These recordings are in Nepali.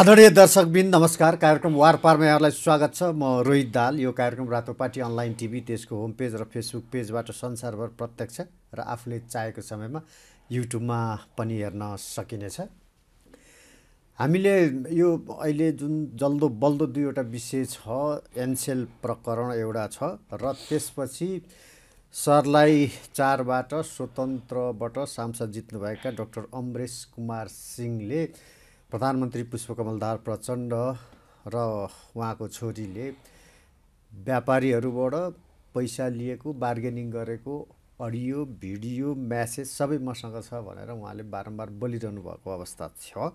आदरणीय दर्शकबिन नमस्कार कार्यक्रम वारपारमा यहाँलाई स्वागत छ म रोहित दाल यो कार्यक्रम रातो पार्टी अनलाइन टिभी त्यसको होम पेज र फेसबुक पेजबाट संसारभर प्रत्यक्ष र आफूले चाहेको समयमा युट्युबमा पनि हेर्न सकिनेछ हामीले यो अहिले जुन जल्दो बल्दो दुईवटा विषय छ एनसेल प्रकरण एउटा छ र त्यसपछि सरलाई चारबाट स्वतन्त्रबाट सांसद जित्नुभएका डक्टर अमरेश कुमार सिंहले प्रधानमन्त्री पुष्पकमल दाहाल प्रचण्ड र उहाँको छोरीले व्यापारीहरूबाट पैसा लिएको बार्गेनिङ गरेको अडियो भिडियो म्यासेज सबै मसँग छ भनेर उहाँले बारम्बार बोलिरहनु भएको अवस्था छ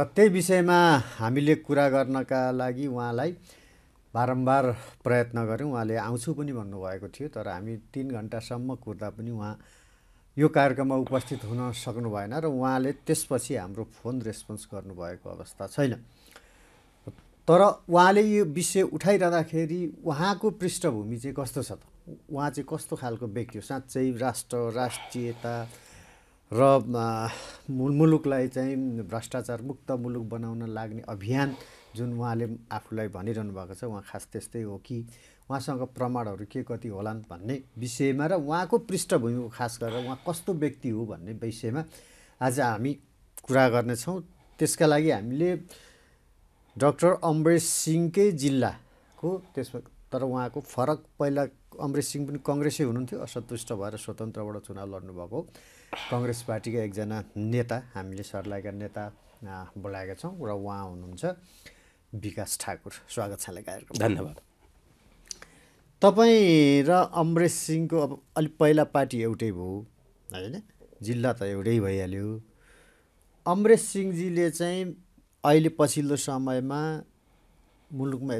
र त्यही विषयमा हामीले कुरा गर्नका लागि उहाँलाई बारम्बार प्रयत्न गऱ्यौँ उहाँले आउँछु पनि भन्नुभएको थियो तर हामी तिन घन्टासम्म कुर्दा पनि उहाँ यो कार्यक्रममा उपस्थित हुन सक्नु भएन र उहाँले त्यसपछि हाम्रो फोन रेस्पोन्स गर्नुभएको अवस्था छैन तर उहाँले यो विषय उठाइरहँदाखेरि उहाँको पृष्ठभूमि चाहिँ कस्तो छ त उहाँ चाहिँ कस्तो खालको व्यक्ति हो साँच्चै राष्ट्र राष्ट्रियता र मुलुकलाई चाहिँ भ्रष्टाचार मुक्त मुलुक बनाउन लाग्ने अभियान जुन उहाँले आफूलाई भनिरहनु भएको छ उहाँ खास त्यस्तै हो कि उहाँसँग प्रमाणहरू के कति होलान् भन्ने विषयमा र उहाँको पृष्ठभूमिको खास गरेर उहाँ कस्तो व्यक्ति हो भन्ने विषयमा आज हामी कुरा गर्नेछौँ त्यसका लागि हामीले डक्टर अम्बरेश सिंहकै जिल्लाको त्यसमा तर उहाँको फरक पहिला अम्बरेश सिंह पनि कङ्ग्रेसै हुनुहुन्थ्यो असन्तुष्ट भएर स्वतन्त्रबाट चुनाव लड्नुभएको कङ्ग्रेस पार्टीका एकजना नेता हामीले सरलाईका नेता बोलाएका छौँ र उहाँ हुनुहुन्छ विकास ठाकुर स्वागत छ धन्यवाद तपाईँ र अमरेश सिंहको अब अलिक पहिला पार्टी एउटै भयो होइन जिल्ला त एउटै भइहाल्यो अमरेश सिंहजीले चाहिँ अहिले पछिल्लो समयमा मुलुकमा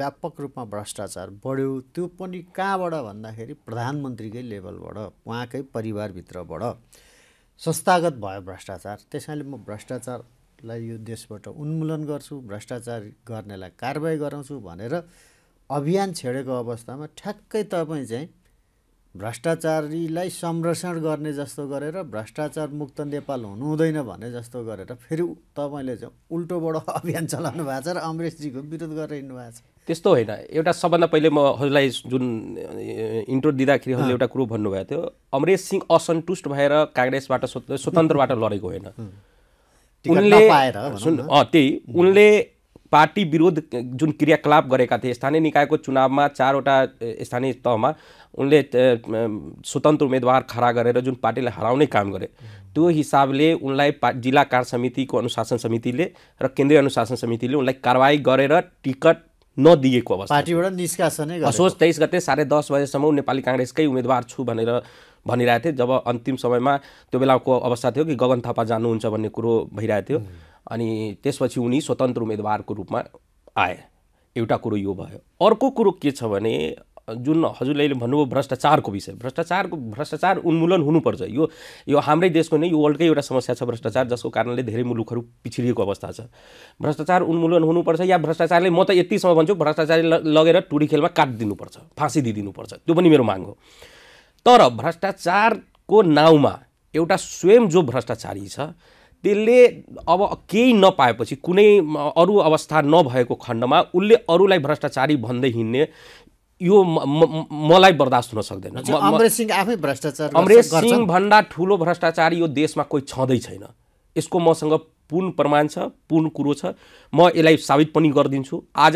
व्यापक रूपमा भ्रष्टाचार बढ्यो त्यो पनि कहाँबाट भन्दाखेरि प्रधानमन्त्रीकै लेभलबाट उहाँकै परिवारभित्रबाट संस्थागत भयो भ्रष्टाचार त्यसैले म भ्रष्टाचारलाई यो देशबाट उन्मूलन गर्छु भ्रष्टाचार गर्नेलाई कारवाही गराउँछु भनेर अभियान छेडेको अवस्थामा ठ्याक्कै तपाईँ चाहिँ भ्रष्टाचारीलाई संरक्षण गर्ने जस्तो गरेर भ्रष्टाचार मुक्त नेपाल हुनुहुँदैन भने जस्तो गरेर फेरि तपाईँले चाहिँ उल्टोबाट अभियान चलाउनु भएको छ र अमरेशजीको विरोध गरेर हिँड्नु भएको छ त्यस्तो होइन एउटा सबभन्दा पहिले म हजुरलाई जुन इन्ट्रो दिँदाखेरि हजुर एउटा कुरो भन्नुभएको थियो अमरेश सिंह असन्तुष्ट भएर काङ्ग्रेसबाट स्वतन्त्रबाट लडेको होइन उनले त्यही उनले पार्टी विरोध जुन क्रियाकलाप गरेका थिए स्थानीय निकायको चुनावमा चारवटा स्थानीय तहमा उनले स्वतन्त्र उम्मेदवार खडा गरेर जुन पार्टीलाई हराउने काम गरे त्यो हिसाबले उनलाई पा जिल्ला कार्य समितिको अनुशासन समितिले र केन्द्रीय अनुशासन समितिले उनलाई कारवाही गरेर टिकट नदिएको अवस्था पार्टीबाट निष्कासनै असोज तेइस गते साढे दस बजेसम्म नेपाली काङ्ग्रेसकै उम्मेदवार छु भनेर भनिरहेको थिएँ जब अन्तिम समयमा त्यो बेलाको अवस्था थियो कि गगन थापा जानुहुन्छ भन्ने कुरो भइरहेको थियो अनि त्यसपछि उनी स्वतन्त्र उम्मेदवारको रूपमा आए एउटा कुरो यो भयो अर्को कुरो के छ भने जुन हजुरले भन्नुभयो भ्रष्टाचारको विषय भ्रष्टाचारको भ्रष्टाचार उन्मूलन हुनुपर्छ यो यो हाम्रै देशको नै यो वर्ल्डकै एउटा समस्या छ भ्रष्टाचार जसको कारणले धेरै मुलुकहरू पिछडिएको अवस्था छ भ्रष्टाचार उन्मूलन हुनुपर्छ या भ्रष्टाचारले म त यतिसम्म भन्छु भ्रष्टाचार लगेर टुडी खेलमा काटिदिनुपर्छ फाँसी दिइदिनुपर्छ त्यो पनि मेरो माग हो तर भ्रष्टाचारको नाउँमा एउटा स्वयं जो भ्रष्टाचारी छ त्यसले अब केही नपाएपछि कुनै अरू अवस्था नभएको खण्डमा उसले अरूलाई भ्रष्टाचारी भन्दै हिँड्ने यो मलाई बर्दाश्त हुन सक्दैन अमरेश सिंह भन्दा ठुलो भ्रष्टाचारी यो देशमा कोही छँदै छैन यसको मसँग पुन प्रमाण छ पुन कुरो छ म यसलाई साबित पनि गरिदिन्छु आज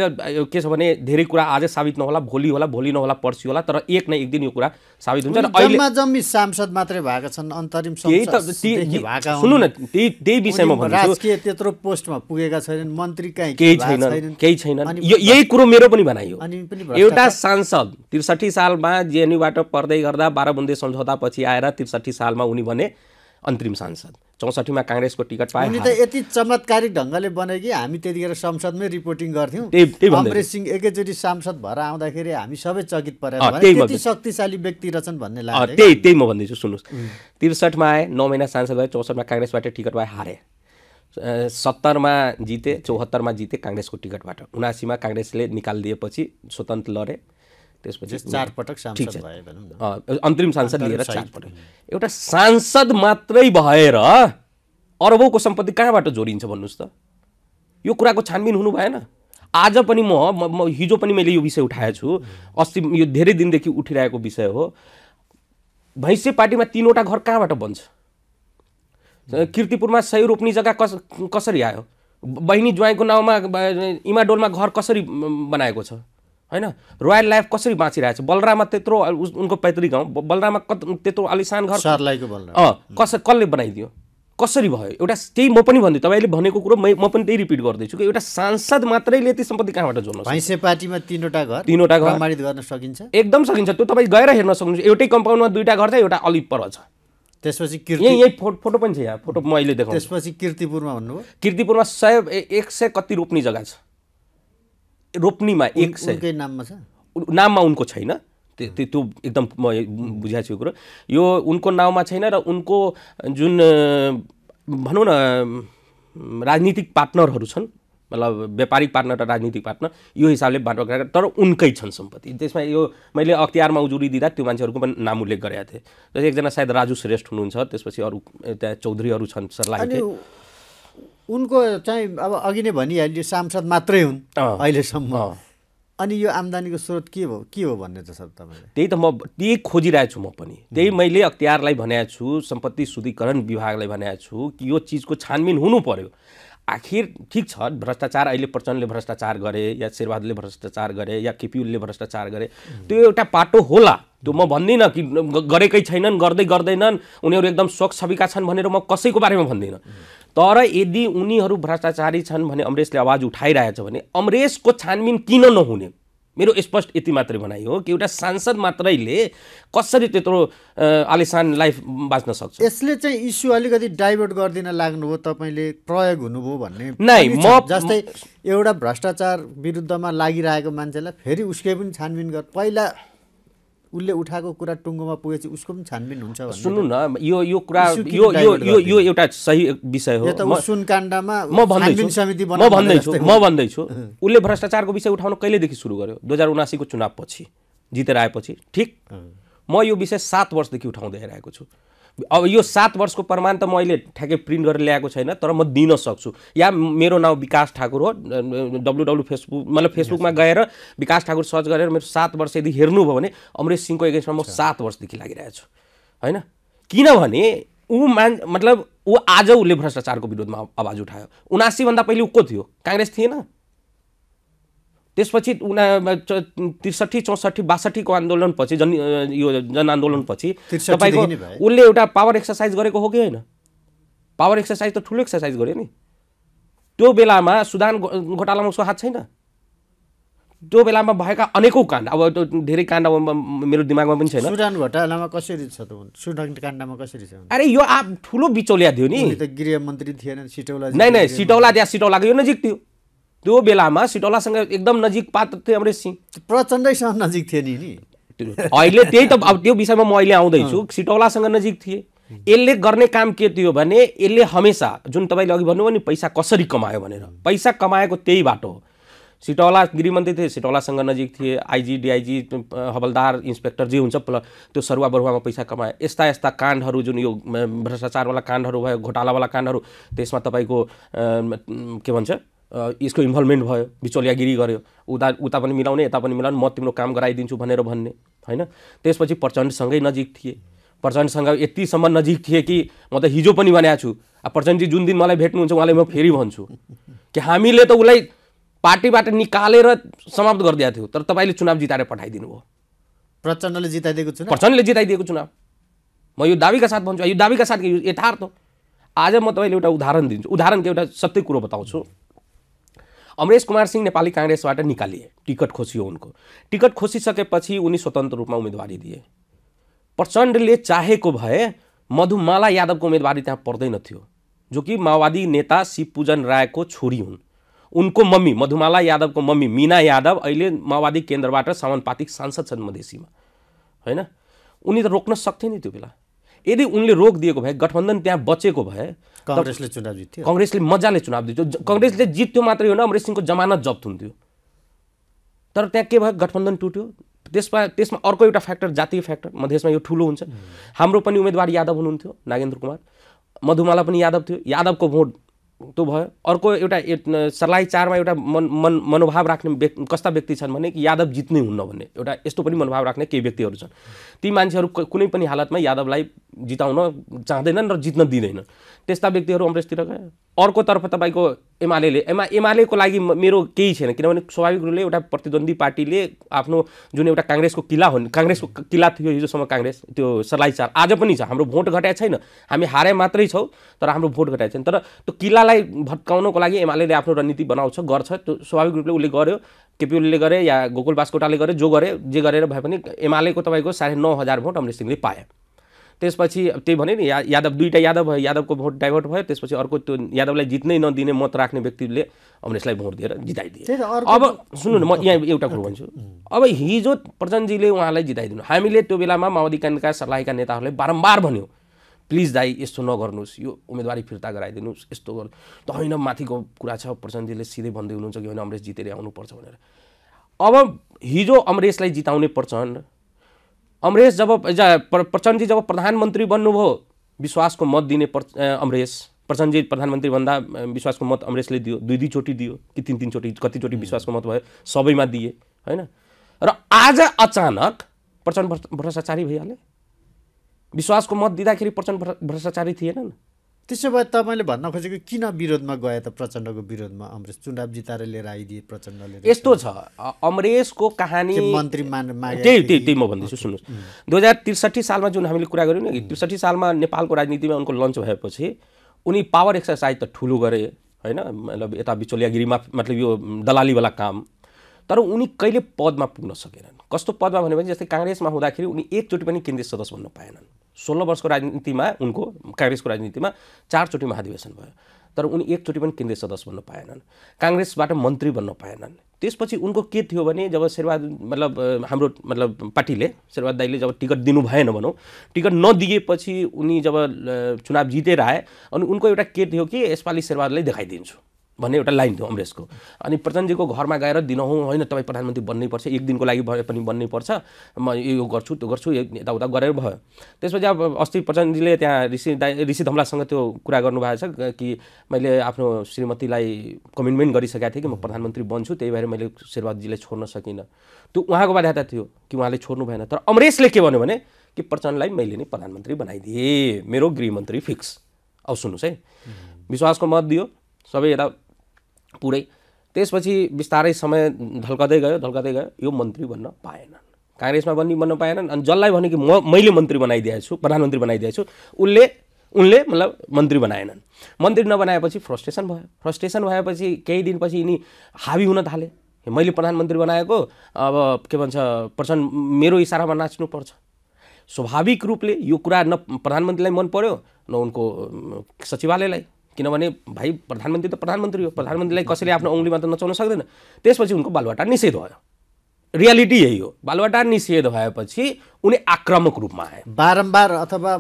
के छ भने धेरै कुरा आज साबित नहोला भोलि होला भोलि नहोला पर्सि होला तर एक न एक दिन यो कुरा साबित हुन्छ जम्मी सांसद मात्रै भएका छन् अन्तरिम त सुन्नु न त्यही त्यही विषयमा त्यत्रो पोस्टमा पुगेका छैनन् मन्त्री केही छैन केही यही कुरो मेरो पनि भनाइयो एउटा सांसद त्रिसठी सालमा जेएनयुबाट पढ्दै गर्दा बाह्र बुन्दे पछि आएर त्रिसठी सालमा उनी भने अन्तरिम सांसद चौसठीमा काङ्ग्रेसको टिकट पाए त यति चमत्कारिक ढङ्गले बन्यो कि हामी त्यतिखेर संसदमै रिपोर्टिङ गर्थ्यौँ अमरेज सिंह एकैचोटि सांसद भएर आउँदाखेरि हामी सबै चकित परेर शक्तिशाली व्यक्ति रहेछन् भन्ने लाग्यो त्यही त्यही म भन्दैछु सुन्नुहोस् त्रिसठमा आए नौ महिना सांसद भए चौसठमा काङ्ग्रेसबाट टिकट पाए हारे सत्तरमा जिते चौहत्तरमा जिते काङ्ग्रेसको टिकटबाट उनासीमा काङ्ग्रेसले निकालिदिएपछि स्वतन्त्र लडे त्यसपछि चारपटक ठिक छ अन्तरिम सांसद लिएर चारपटक एउटा सांसद मात्रै भएर अरबौँको सम्पत्ति कहाँबाट जोडिन्छ भन्नुहोस् त यो कुराको छानबिन हुनु भएन आज पनि म म हिजो पनि मैले यो विषय उठाएको छु अस्ति यो धेरै दिनदेखि उठिरहेको विषय हो भैँसे पार्टीमा तिनवटा घर कहाँबाट बन्छ किर्तिपुरमा सय रोप्ने जग्गा कस कसरी आयो बहिनी ज्वाइँको नाउँमा इमाडोलमा घर कसरी बनाएको छ होइन रोयल लाइफ कसरी बाँचिरहेछ बलरामा त्यत्रो उनको पैतृक गाउँ बलरामा कत त्यत्रो अलिसान घर अँ कस कसले बनाइदियो कसरी भयो एउटा त्यही म पनि भन्दै तपाईँले भनेको कुरो म पनि त्यही रिपिट गर्दैछु कि एउटा सांसद मात्रैले त्यो सम्पत्ति कहाँबाट जोड्नु भैँसे पार्टीमा तिनवटा घर तिनवटा घर प्रमाणित गर्न सकिन्छ एकदम सकिन्छ त्यो तपाईँ गएर हेर्न सक्नुहुन्छ एउटै कम्पाउन्डमा दुईवटा घर छ एउटा अलि पर छ त्यसपछि किर्ति यही फोटो फोटो पनि छ यहाँ फोटो म अहिले देखाउँछु त्यसपछि किर्तिपुरमा भन्नुभयो किर्तिपुरमा सय एक सय कति रोप्ने जग्गा छ रोप्नीमा एक सय नाममा छ नाममा उनको छैन त्यो त्यो एकदम म बुझाएको छु कुरो यो उनको नाउँमा छैन र उनको जुन भनौँ न राजनीतिक पार्टनरहरू छन् मतलब व्यापारिक पार्टनर र राजनीतिक पार्टनर यो हिसाबले बाटो तर उनकै छन् सम्पत्ति त्यसमा यो मैले अख्तियारमा उजुरी दिँदा त्यो मान्छेहरूको पनि नाम उल्लेख गरेका थिएँ जस्तै एकजना सायद राजु श्रेष्ठ हुनुहुन्छ त्यसपछि अरू त्यहाँ चौधरीहरू छन् सरलाई उनको चाहिँ अब अघि नै भनिहाल्यो सांसद मात्रै हुन् अहिलेसम्म अनि यो आम्दानीको स्रोत के हो के हो भन्ने त सर त्यही त म त्यही खोजिरहेछु म पनि त्यही मैले अख्तियारलाई भनेको छु सम्पत्ति शुद्धिकरण विभागलाई भनेको छु कि यो चिजको छानबिन हुनु पर्यो आखिर ठिक छ भ्रष्टाचार अहिले प्रचण्डले भ्रष्टाचार गरे या शेरबहादुरले भ्रष्टाचार गरे या केपियुलले भ्रष्टाचार गरे त्यो एउटा पाटो होला त्यो म भन्दिनँ कि गरेकै छैनन् गर्दै गर्दैनन् उनीहरू एकदम स्वच्छ छविका छन् भनेर म कसैको बारेमा भन्दिनँ तर यदि उनीहरू भ्रष्टाचारी छन् भने अमरेशले आवाज उठाइरहेछ भने अमरेशको छानबिन किन नहुने मेरो स्पष्ट यति मात्रै भनाइ हो कि एउटा सांसद मात्रैले कसरी त्यत्रो आलिसान लाइफ बाँच्न सक्छ यसले चाहिँ इस्यु अलिकति डाइभर्ट गरिदिन लाग्नुभयो तपाईँले प्रयोग हुनुभयो भन्ने नै म जस्तै एउटा भ्रष्टाचार विरुद्धमा लागिरहेको मान्छेलाई फेरि उसकै पनि छानबिन गर् पहिला उसले उठाएको कुरा टुङ्गोमा पुगेपछि उसको पनि छानबिन हुन्छ सुन्नु न यो यो कुरा यो यो यो यो एउटा सही विषय हो म भन्दैछु म भन्दैछु म भन्दैछु उसले भ्रष्टाचारको विषय उठाउन कहिलेदेखि सुरु गर्यो दुई हजार उनासीको चुनावपछि जितेर आएपछि ठिक म यो विषय सात वर्षदेखि उठाउँदै आइरहेको छु अब यो सात वर्षको प्रमाण त म अहिले ठ्याक्कै प्रिन्ट गरेर ल्याएको छैन तर म दिन सक्छु या मेरो नाउँ विकास ठाकुर हो डब्लु डब्लु फेसबुक मतलब फेसबुकमा गएर विकास ठाकुर सर्च गरेर मेरो सात वर्ष यदि हेर्नुभयो भने अमरेश सिंहको एगेन्स्टमा म सात वर्षदेखि छु होइन किनभने ऊ मान मतलब ऊ आज उसले भ्रष्टाचारको विरोधमा आवाज उठायो उनासीभन्दा पहिले ऊ को थियो काङ्ग्रेस थिएन त्यसपछि उना त्रिसठी चौसठी बासठीको आन्दोलनपछि जन यो जनआन्दोलनपछि तपाईँको उसले एउटा पावर एक्सर्साइज गरेको हो कि होइन पावर एक्सर्साइज त ठुलो एक्सर्साइज गर्यो नि त्यो बेलामा सुदान घोटालामा उसको हात छैन त्यो बेलामा भएका अनेकौँ काण्ड अब धेरै काण्ड मेरो दिमागमा पनि छैन सुडान घोटालामा कसरी छ त सुडान काण्डमा कसरी छ अरे यो आप ठुलो बिचौलिया थियो नि त गृहमन्त्री थिएन सिटौला नै नै सिटौला त्यहाँ सिटौलाको यो नजिक थियो त्यो बेलामा सिटौलासँग एकदम नजिक पात्र थियो अमरेश सिंह प्रचण्डैसँग नजिक थिए नि अहिले त्यही त अब त्यो विषयमा म अहिले आउँदैछु सिटौलासँग नजिक थिए यसले गर्ने काम के थियो भने यसले हमेसा जुन तपाईँले अघि भन्नुभयो नि पैसा कसरी कमायो भनेर पैसा कमाएको त्यही बाटो हो सिटौला गृहमन्त्री थिए सिटौलासँग नजिक थिए आइजी डिआइजी हवलदार इन्सपेक्टर जे हुन्छ त्यो सरुवा बरुवामा पैसा कमाए यस्ता यस्ता काण्डहरू जुन यो भ्रष्टाचारवाला काण्डहरू भयो घोटालावाला काण्डहरू त्यसमा तपाईँको के भन्छ यसको इन्भल्भमेन्ट भयो बिचौलियागिरी गर्यो उता उता पनि मिलाउने यता पनि मिलाउने म तिम्रो काम गराइदिन्छु भनेर भन्ने होइन त्यसपछि प्रचण्डसँगै नजिक थिएँ प्रचण्डसँग यतिसम्म नजिक थिएँ कि म त हिजो पनि भनेको छु अब प्रचण्डजी जुन दिन मलाई भेट्नुहुन्छ उहाँलाई म फेरि भन्छु कि हामीले त उसलाई पार्टीबाट निकालेर समाप्त गरिदिएको थियो तर तपाईँले चुनाव जिताएर पठाइदिनु भयो प्रचण्डले जिताइदिएको छु प्रचण्डले जिताइदिएको चुनाव म यो दाबीका साथ भन्छु यो दाबीका साथ यथार्थ आज म तपाईँले एउटा उदाहरण दिन्छु उदाहरणको एउटा सत्य कुरो बताउँछु अमरेश कुमार सिंह नेपाली काङ्ग्रेसबाट निकालिए टिकट खोसियो उनको टिकट खोसिसकेपछि उनी स्वतन्त्र रूपमा उम्मेदवारी दिए प्रचण्डले चाहेको भए मधुमाला यादवको उम्मेदवारी त्यहाँ पर्दैन थियो जो कि माओवादी नेता शिवपूजन रायको छोरी हुन् उनको मम्मी मधुमाला यादवको मम्मी मिना यादव अहिले माओवादी केन्द्रबाट समानुपातिक सांसद छन् मधेसीमा होइन उनी त रोक्न सक्थे नि त्यो बेला यदि उनले रोक दिएको भए गठबन्धन त्यहाँ बचेको भए कङ्ग्रेसले चुनाव जित्थ्यो कङ्ग्रेसले मजाले चुनाव जित्यो कङ्ग्रेसले जित्थ्यो मात्रै होइन अमरेश सिंहको जमानत जप्त हुन्थ्यो तर त्यहाँ के भयो गठबन्धन टुट्यो त्यसमा त्यसमा अर्को एउटा फ्याक्टर जातीय फ्याक्टर मधेसमा यो ठुलो हुन्छ हाम्रो पनि उम्मेदवार यादव हुनुहुन्थ्यो नागेन्द्र कुमार मधुमाला पनि यादव थियो यादवको भोट त्यो भयो अर्को एउटा सर्लाइ चारमा एउटा मन मन मनोभाव राख्ने व्यक्ति कस्ता व्यक्ति छन् भने कि यादव जित्नै हुन्न भन्ने एउटा यस्तो पनि मनोभाव राख्ने केही व्यक्तिहरू छन् ती मान्छेहरू कुनै पनि हालतमा यादवलाई जिताउन चाहँदैनन् र जित्न दिँदैनन् त्यस्ता व्यक्तिहरू अङ्ग्रेजतिर गए अर्कोतर्फ तपाईँको एमाले एमा एमालेको लागि मेरो केही छैन किनभने स्वाभाविक रूपले एउटा प्रतिद्वन्दी पार्टीले आफ्नो जुन एउटा काङ्ग्रेसको किल्ला हो काङ्ग्रेसको किल्ला थियो हिजोसम्म काङ्ग्रेस त्यो सलाइचार आज पनि छ हाम्रो भोट घटाएको छैन हामी हारे मात्रै छौँ तर हाम्रो भोट घटाएको छैन तर त्यो किल्लालाई भत्काउनको लागि एमाले आफ्नो रणनीति बनाउँछ गर्छ त्यो स्वाभाविक रूपले उसले गर्यो केपी ओलीले गरे या गोकुल बास्कोटाले गरे जो गरे जे गरेर भए पनि एमालेको तपाईँको साढे नौ हजार भोट अमृत सिंहले पाए त्यसपछि त्यही भने नि यादव दुईवटा यादव भयो यादवको भोट डाइभर्ट भयो त्यसपछि अर्को त्यो यादवलाई जित्नै नदिने मत राख्ने व्यक्तिले अमरेशलाई भोट दिएर जिताइदिए अब सुन्नु न म यहाँ एउटा कुरो भन्छु अब हिजो प्रचण्डजीले उहाँलाई जिताइदिनु हामीले त्यो बेलामा माओवादी काण्डका सल्लाहका नेताहरूलाई बारम्बार भन्यो प्लिज दाई यस्तो नगर्नुहोस् यो उम्मेदवारी फिर्ता गराइदिनुहोस् यस्तो गर्नु त होइन माथिको कुरा छ प्रचण्डजीले सिधै भन्दै हुनुहुन्छ कि होइन अमरेस जितेर आउनुपर्छ भनेर अब हिजो अमरेशलाई जिताउने प्रचण्ड अमरेश जब प्रचण्डजी जब प्रधानमन्त्री बन्नुभयो विश्वासको मत दिने अमरेश प्रचण्डजी प्रधानमन्त्री भन्दा विश्वासको मत अमरेशले दियो दुई दुईचोटि दियो कि तिन तिनचोटि कतिचोटि विश्वासको मत भयो सबैमा दिए होइन र आज अचानक प्रचण्ड भ्रष्टाचारी भइहाले विश्वासको मत दिँदाखेरि प्रचण्ड भ्रष्टाचारी थिएनन् त्यसो भए तपाईँले भन्न खोजेको किन विरोधमा गए त प्रचण्डको विरोधमा अमरेश चुनाव जिताएर लिएर आइदिए प्रचण्डले यस्तो छ अमरेशको कहानी मन्त्री मान त्यही त्यही त्यही म भन्दैछु सुन्नुहोस् दुई हजार त्रिसठी सालमा जुन हामीले कुरा गऱ्यौँ नि त्रिसठी सालमा नेपालको राजनीतिमा उनको लन्च भएपछि उनी पावर एक्सर्साइज त ठुलो गरे होइन मतलब यता बिचोलियागिरीमा मतलब यो दलालीवाला काम तर उनी कहिले पदमा पुग्न सकेनन् कस्तो पदमा भन्यो भने जस्तै काङ्ग्रेसमा हुँदाखेरि उनी एकचोटि पनि केन्द्रीय सदस्य बन्न पाएनन् सोह्र वर्षको राजनीतिमा उनको काङ्ग्रेसको राजनीतिमा चारचोटि महाधिवेशन भयो तर उनी एकचोटि पनि केन्द्रीय सदस्य बन्न पाएनन् काङ्ग्रेसबाट मन्त्री बन्न पाएनन् त्यसपछि उनको के थियो भने जब शेरबहाद मतलब हाम्रो मतलब पार्टीले शेरबहाद दाईले जब टिकट दिनु भएन भनौँ टिकट नदिएपछि उनी जब चुनाव जितेर आए अनि उनको एउटा के थियो कि यसपालि शेरबहादलाई देखाइदिन्छु भन्ने एउटा लाइन थियो अमरेशको अनि प्रचण्डजीको घरमा गएर दिनहुँ होइन तपाईँ प्रधानमन्त्री बन्नै पर्छ एक दिनको लागि भए पनि बन्नै पर्छ म यो गर्छु त्यो गर्छु यताउता गरेर भयो त्यसपछि अब अस्ति प्रचण्डजीले त्यहाँ ऋषि दा ऋषि धमलासँग त्यो कुरा गर्नुभएको छ कि मैले आफ्नो श्रीमतीलाई कमिटमेन्ट गरिसकेको थिएँ कि म प्रधानमन्त्री बन्छु त्यही भएर मैले शेरबहादुरजीलाई छोड्न सकिनँ त्यो उहाँको बाध्यता थियो कि उहाँले छोड्नु भएन तर अमरेशले के भन्यो भने कि प्रचण्डलाई मैले नै प्रधानमन्त्री बनाइदिएँ मेरो गृहमन्त्री फिक्स अब सुन्नुहोस् है विश्वासको मत दियो सबै यता पुरै त्यसपछि बिस्तारै समय ढल्काउँदै गयो ढल्कदै गयो यो मन्त्री बन्न पाएनन् काङ्ग्रेसमा पनि बन्न पाएनन् अनि जसलाई भने कि म मैले मन्त्री बनाइदिएको छु प्रधानमन्त्री बनाइदिएको छु उसले उनले मतलब मन्त्री बनाएनन् मन्त्री नबनाएपछि फ्रस्ट्रेसन भयो फ्रस्ट्रेसन भएपछि केही दिनपछि यिनी हावी हुन थाले मैले प्रधानमन्त्री बनाएको अब के भन्छ प्रचण्ड मेरो इसारामा नाच्नुपर्छ स्वाभाविक रूपले यो कुरा न प्रधानमन्त्रीलाई मन पर्यो न उनको सचिवालयलाई किनभने भाइ प्रधानमन्त्री त प्रधानमन्त्री हो प्रधानमन्त्रीलाई कसैले आफ्नो औँलीमा त नचाउन सक्दैन त्यसपछि उनको बालुवाटा निषेध भयो रियालिटी यही हो बालुवाटा निषेध भएपछि उनी आक्रमक रूपमा आए बारम्बार अथवा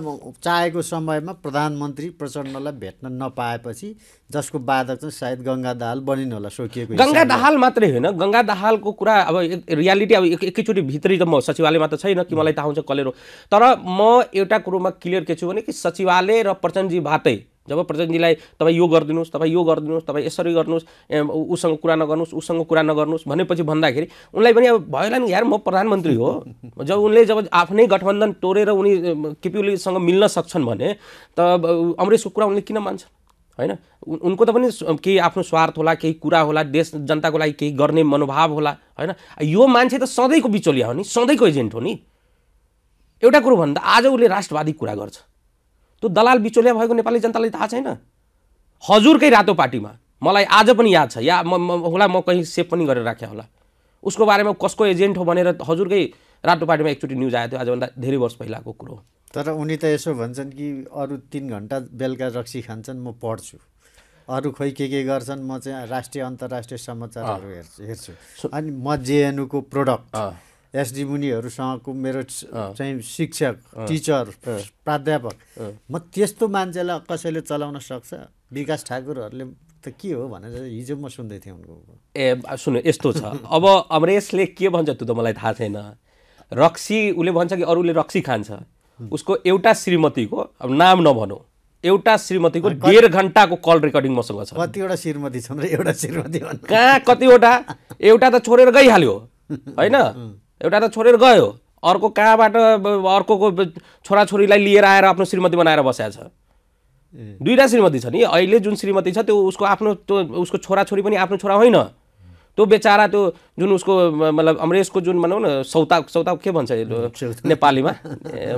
चाहेको समयमा प्रधानमन्त्री प्रचण्डलाई भेट्न नपाएपछि जसको बाधक चाहिँ सायद गङ्गा दाहाल बनिनु होला सोकिएको गङ्गा दाहाल मात्रै होइन गङ्गा दाहालको कुरा अब रियालिटी अब एक एकैचोटि भित्री त म सचिवालयमा त छैन कि मलाई थाहा हुन्छ कलेरो तर म एउटा कुरोमा क्लियर के छु भने कि सचिवालय र प्रचण्डजी भातै जब प्रतिनिधिलाई तपाईँ यो गरिदिनुहोस् तपाईँ यो गरिदिनुहोस् तपाईँ यसरी गर्नुहोस् उसँग कुरा नगर्नुहोस् उसँग कुरा नगर्नुहोस् भनेपछि भन्दाखेरि उनलाई पनि अब भयो नि यार म प्रधानमन्त्री हो जब उनले जब आफ्नै गठबन्धन तोडेर उनी केपिओलीसँग मिल्न सक्छन् भने त अमरेसको कुरा उनले किन मान्छन् होइन उनको त पनि केही आफ्नो स्वार्थ होला केही कुरा होला देश जनताको लागि केही गर्ने मनोभाव होला होइन यो मान्छे त सधैँको बिचौलिया हो नि सधैँको एजेन्ट हो नि एउटा कुरो भन्दा आज उसले राष्ट्रवादी कुरा गर्छ त्यो दलाल बिचोलिया भएको नेपाली जनतालाई थाहा छैन हजुरकै रातो पार्टीमा मलाई आज पनि याद छ या म होला म कहीँ सेभ पनि गरेर राखेँ होला उसको बारेमा कसको एजेन्ट हो भनेर हजुरकै रातो पार्टीमा एकचोटि न्युज आएको थियो आजभन्दा धेरै वर्ष पहिलाको कुरो तर उनी त यसो भन्छन् कि अरू तिन घन्टा बेलुका रक्सी खान्छन् म पढ्छु अरू खोइ के के गर्छन् म चाहिँ राष्ट्रिय अन्तर्राष्ट्रिय समाचारहरू हेर्छु हेर्छु अनि म जेएनयुको प्रोडक्ट एसडी मुनिहरूसँगको मेरो चाहिँ शिक्षक टिचर प्राध्यापक म त्यस्तो मान्छेलाई कसैले चलाउन सक्छ विकास ठाकुरहरूले त के हो भनेर हिजो म सुन्दै थिएँ उनको ए सुन्नु यस्तो छ अब अमरेशले के भन्छ त्यो त मलाई थाहा छैन रक्सी उसले भन्छ कि अरूले रक्सी खान्छ उसको एउटा श्रीमतीको अब नाम नभनौँ एउटा श्रीमतीको डेढ घन्टाको कल रेकर्डिङ मसँग छ कतिवटा श्रीमती छन् र एउटा श्रीमती कहाँ कतिवटा एउटा त छोडेर गइहाल्यो होइन एउटा त छोडेर गयो अर्को कहाँबाट अर्को छोराछोरीलाई लिएर आएर आफ्नो श्रीमती बनाएर बसेको छ दुईवटा श्रीमती छ नि अहिले जुन श्रीमती छ त्यो उसको आफ्नो त्यो उसको छोराछोरी पनि आफ्नो छोरा होइन त्यो बेचारा त्यो जुन उसको मतलब अमरेशको जुन भनौँ न सौता सौता के भन्छ नेपालीमा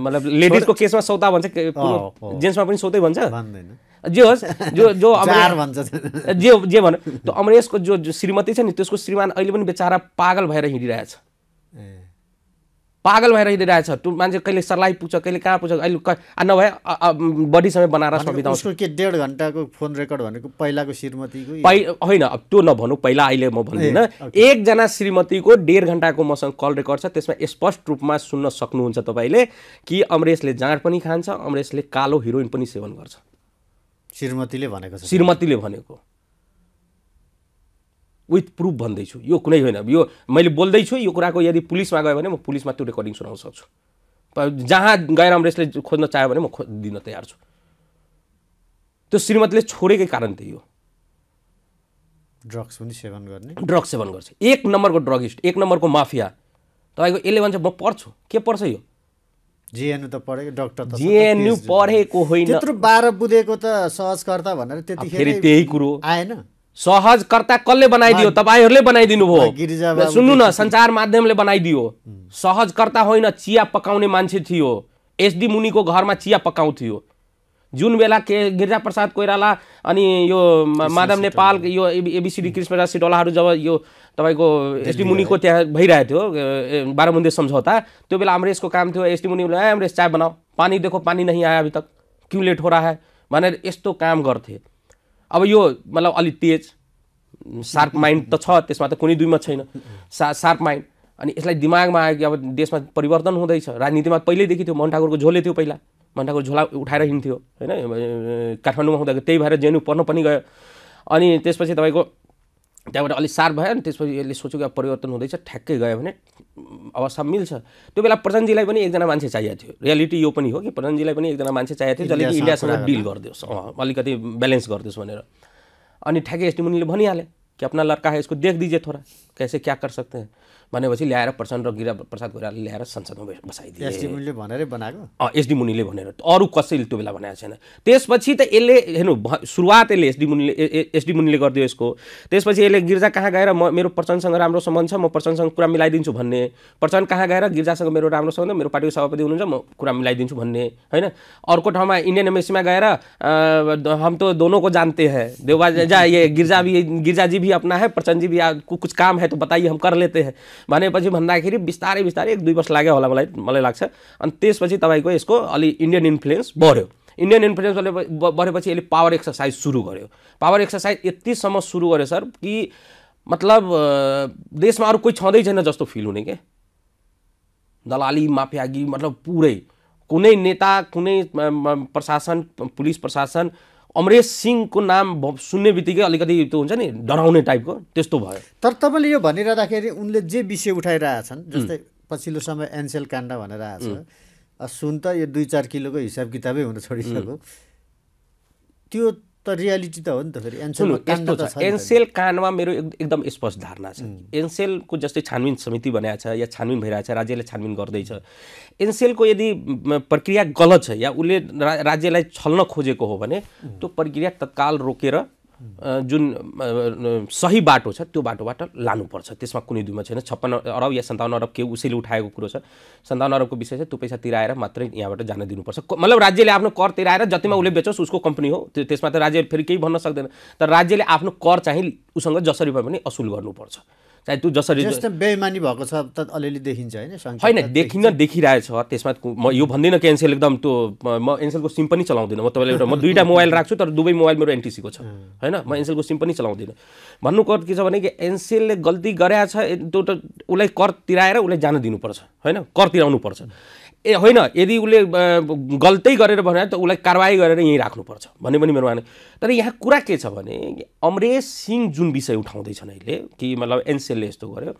मतलब लेडिजको केसमा सौता भन्छ जेन्ट्समा पनि सौतै भन्छ जे होस् जो जो भन्छ जे जे भन त्यो अमरेशको जो श्रीमती छ नि त्यसको श्रीमान अहिले पनि बेचारा पागल भएर हिँडिरहेछ पागल भएर छ त्यो मान्छे कहिले सर्लाइ पुग्छ कहिले कहाँ पुग्छ अहिले नभए बढी समय बनाएर के डेढ घन्टाको फोन रेकर्ड भनेको पहिलाको श्रीमतीको पहि होइन अब त्यो नभनौँ पहिला अहिले म भन्दिनँ एकजना श्रीमतीको डेढ घन्टाको मसँग कल रेकर्ड छ त्यसमा स्पष्ट रूपमा सुन्न सक्नुहुन्छ तपाईँले कि अमरेशले जाँड पनि खान्छ अमरेशले कालो हिरोइन पनि सेवन गर्छ श्रीमतीले भनेको श्रीमतीले भनेको विथ प्रुफ भन्दैछु यो कुनै होइन यो मैले बोल्दैछु यो कुराको यदि पुलिसमा गयो भने म पुलिसमा त्यो रेकर्डिङ सुनाउन सक्छु जहाँ रेसले खोज्न चाह्यो भने म खो दिन तयार छु त्यो श्रीमतीले छोडेकै कारण त्यही हो ड्रग्स पनि सेवन गर्ने ड्रग्स सेवन गर्छ एक नम्बरको ड्रगिस्ट एक नम्बरको माफिया तपाईँको यसले भन्छ म पढ्छु के पढ्छ यो जिएनयु त पढेको डक्टर जिएनयु पढेको होइन त्यत्रो बाह्र बुझेको त सहजकर्ता भनेर त्यतिखेर त्यही कुरो आएन सहजकर्ता कसले बनाइदियो तपाईँहरूले बनाइदिनु भयो सुन्नु न सञ्चार माध्यमले बनाइदियो सहजकर्ता होइन चिया पकाउने मान्छे थियो एसडी मुनिको घरमा चिया पकाउँथ्यो जुन बेला के गिरिजा प्रसाद कोइराला अनि यो माधव नेपाल यो एबिसिडी कृष्णराज सिडोलाहरू जब यो तपाईँको एसडी मुनिको त्यहाँ भइरहेको थियो बाह्रमुन्दे सम्झौता त्यो बेला अमरेशको काम थियो एसडी मुनि अमरेश चाय बनाऊ पानी देखो पानी नै आयो अभी तक क्यु लेट हो रहा है भनेर यस्तो काम गर्थे अब यो मतलब अलिक तेज सार्प माइन्ड त छ त्यसमा त कुनै दुईमा छैन सा सार्प माइन्ड अनि यसलाई दिमागमा आयो कि अब देशमा परिवर्तन हुँदैछ राजनीतिमा पहिल्यैदेखि थियो मन ठाकुरको झोले थियो पहिला मन झोला उठाएर हिँड्थ्यो होइन काठमाडौँमा हुँदा त्यही भएर जेनु पर्नु पनि गयो अनि त्यसपछि तपाईँको त्यहाँबाट अलिक सार भयो अनि त्यसपछि यसले सोच्यो अब परिवर्तन हुँदैछ ठ्याक्कै गयो भने अवस्था मिल्छ त्यो बेला प्रजनजीलाई पनि एकजना मान्छे चाहिएको थियो रियालिटी यो पनि हो कि प्रजनजीलाई पनि एकजना मान्छे चाहिएको थियो जसले कि इन्डियासँग डिल गरिदियोस् अलिकति ब्यालेन्स गरिदियोस् भनेर अनि ठ्याक्कै एसटी मुनिले भनिहालेँ कि अपना लड्का है यसको देख दिजिए थोरा कैसे क्या कर सकते हैं भनेपछि ल्याएर प्रचण्ड र गिरा प्रसाद कोइरालाले ल्याएर संसदमा बसाइदिए एसडी मुनिले भनेर बनाएको एसडी मुनिले भनेर अरू कसैले त्यो बेला भनेको छैन त्यसपछि त यसले हेर्नु सुरुवात यसले एसडी मुनिले एसडी मुनिले गरिदियो यसको त्यसपछि यसले गिर्जा कहाँ गएर म मेरो प्रचण्डसँग राम्रो सम्बन्ध छ म प्रचण्डसँग कुरा मिलाइदिन्छु भन्ने प्रचण्ड कहाँ गएर गिर्जासँग मेरो राम्रो सम्बन्ध मेरो पार्टीको सभापति हुनुहुन्छ म कुरा मिलाइदिन्छु भन्ने होइन अर्को ठाउँमा इन्डियन एम्बेसीमा गएर हम तो दोनों को जानते हैं देवबाजा ये गिर्जा भी गिरजा जी भी अपना है प्रचंड जी भी कुछ काम है तो बताइए हम कर लेते हैं भनेपछि भन्दाखेरि बिस्तारै बिस्तारै एक दुई वर्ष लाग्यो होला मलाई मलाई लाग्छ अनि त्यसपछि तपाईँको यसको अलि इन्डियन इन्फ्लुएन्स बढ्यो इन्डियन इन्फ्लुएन्स बढेपछि यसले पावर एक्सर्साइज सुरु गर्यो पावर एक्सर्साइज यतिसम्म सुरु गर्यो सर कि मतलब देशमा अरू कोही छँदै छैन जस्तो फिल हुने क्या दलाली माफियागी मतलब पुरै कुनै नेता कुनै प्रशासन पुलिस प्रशासन अमरेश सिंहको नाम सुन्ने बित्तिकै अलिकति त्यो हुन्छ नि डराउने टाइपको त्यस्तो भयो तर तपाईँले यो भनिरहँदाखेरि उनले जे विषय उठाइरहेछन् जस्तै पछिल्लो समय एनसेल काण्ड भनेर आएको छ सुन त यो दुई चार किलोको हिसाब किताबै हुन छोडिसक्यो त्यो त रियालिटी त हो नि त फेरि यस्तो छ एनसेल कानमा मेरो एकदम स्पष्ट धारणा छ एनसेलको जस्तै छानबिन समिति बनाएको छ या छानबिन भइरहेको छ राज्यले छानबिन गर्दैछ एनसेलको यदि प्रक्रिया गलत छ या उसले राज्यलाई छल्न खोजेको हो भने त्यो प्रक्रिया तत्काल रोकेर जुन सही बाटो छ त्यो बाटोबाट लानुपर्छ त्यसमा कुनै दुईमा छैन छप्पन्न अरब या सन्ताउन्न अरब के उसैले उठाएको कुरो छ सन्ताउन्न अरबको विषय छ त्यो पैसा तिराएर मात्रै यहाँबाट जान दिनुपर्छ मतलब राज्यले आफ्नो कर तिराएर जतिमा उसले बेचोस् उसको कम्पनी हो त्यो त्यसमा त राज्यले फेरि केही भन्न सक्दैन तर राज्यले आफ्नो कर चाहिँ उसँग जसरी भए पनि असुल गर्नुपर्छ चाहे त्यो जसरी बेमानी भएको छ त अलिअलि देखिन्छ होइन होइन देखिन छ त्यसमा म यो भन्दिनँ कि एनसेल एकदम त्यो म एनसेलको सिम पनि चलाउँदिनँ म तपाईँलाई एउटा म दुईवटा मोबाइल राख्छु तर दुवै मोबाइल मेरो एनटिसीको छ होइन म एनसेलको सिम पनि चलाउँदिनँ भन्नुको के छ भने कि एनसेलले गल्ती गरेछ त्यो त उसलाई कर तिराएर उसलाई जान दिनुपर्छ होइन कर तिराउनुपर्छ ए होइन यदि उसले गल्तै गरेर भने त उसलाई कारवाही गरेर यहीँ राख्नुपर्छ भन्ने पनि मेरो माने तर यहाँ कुरा के छ भने अमरेश सिंह जुन विषय उठाउँदैछन् अहिले कि मतलब एनसेलले यस्तो गर्यो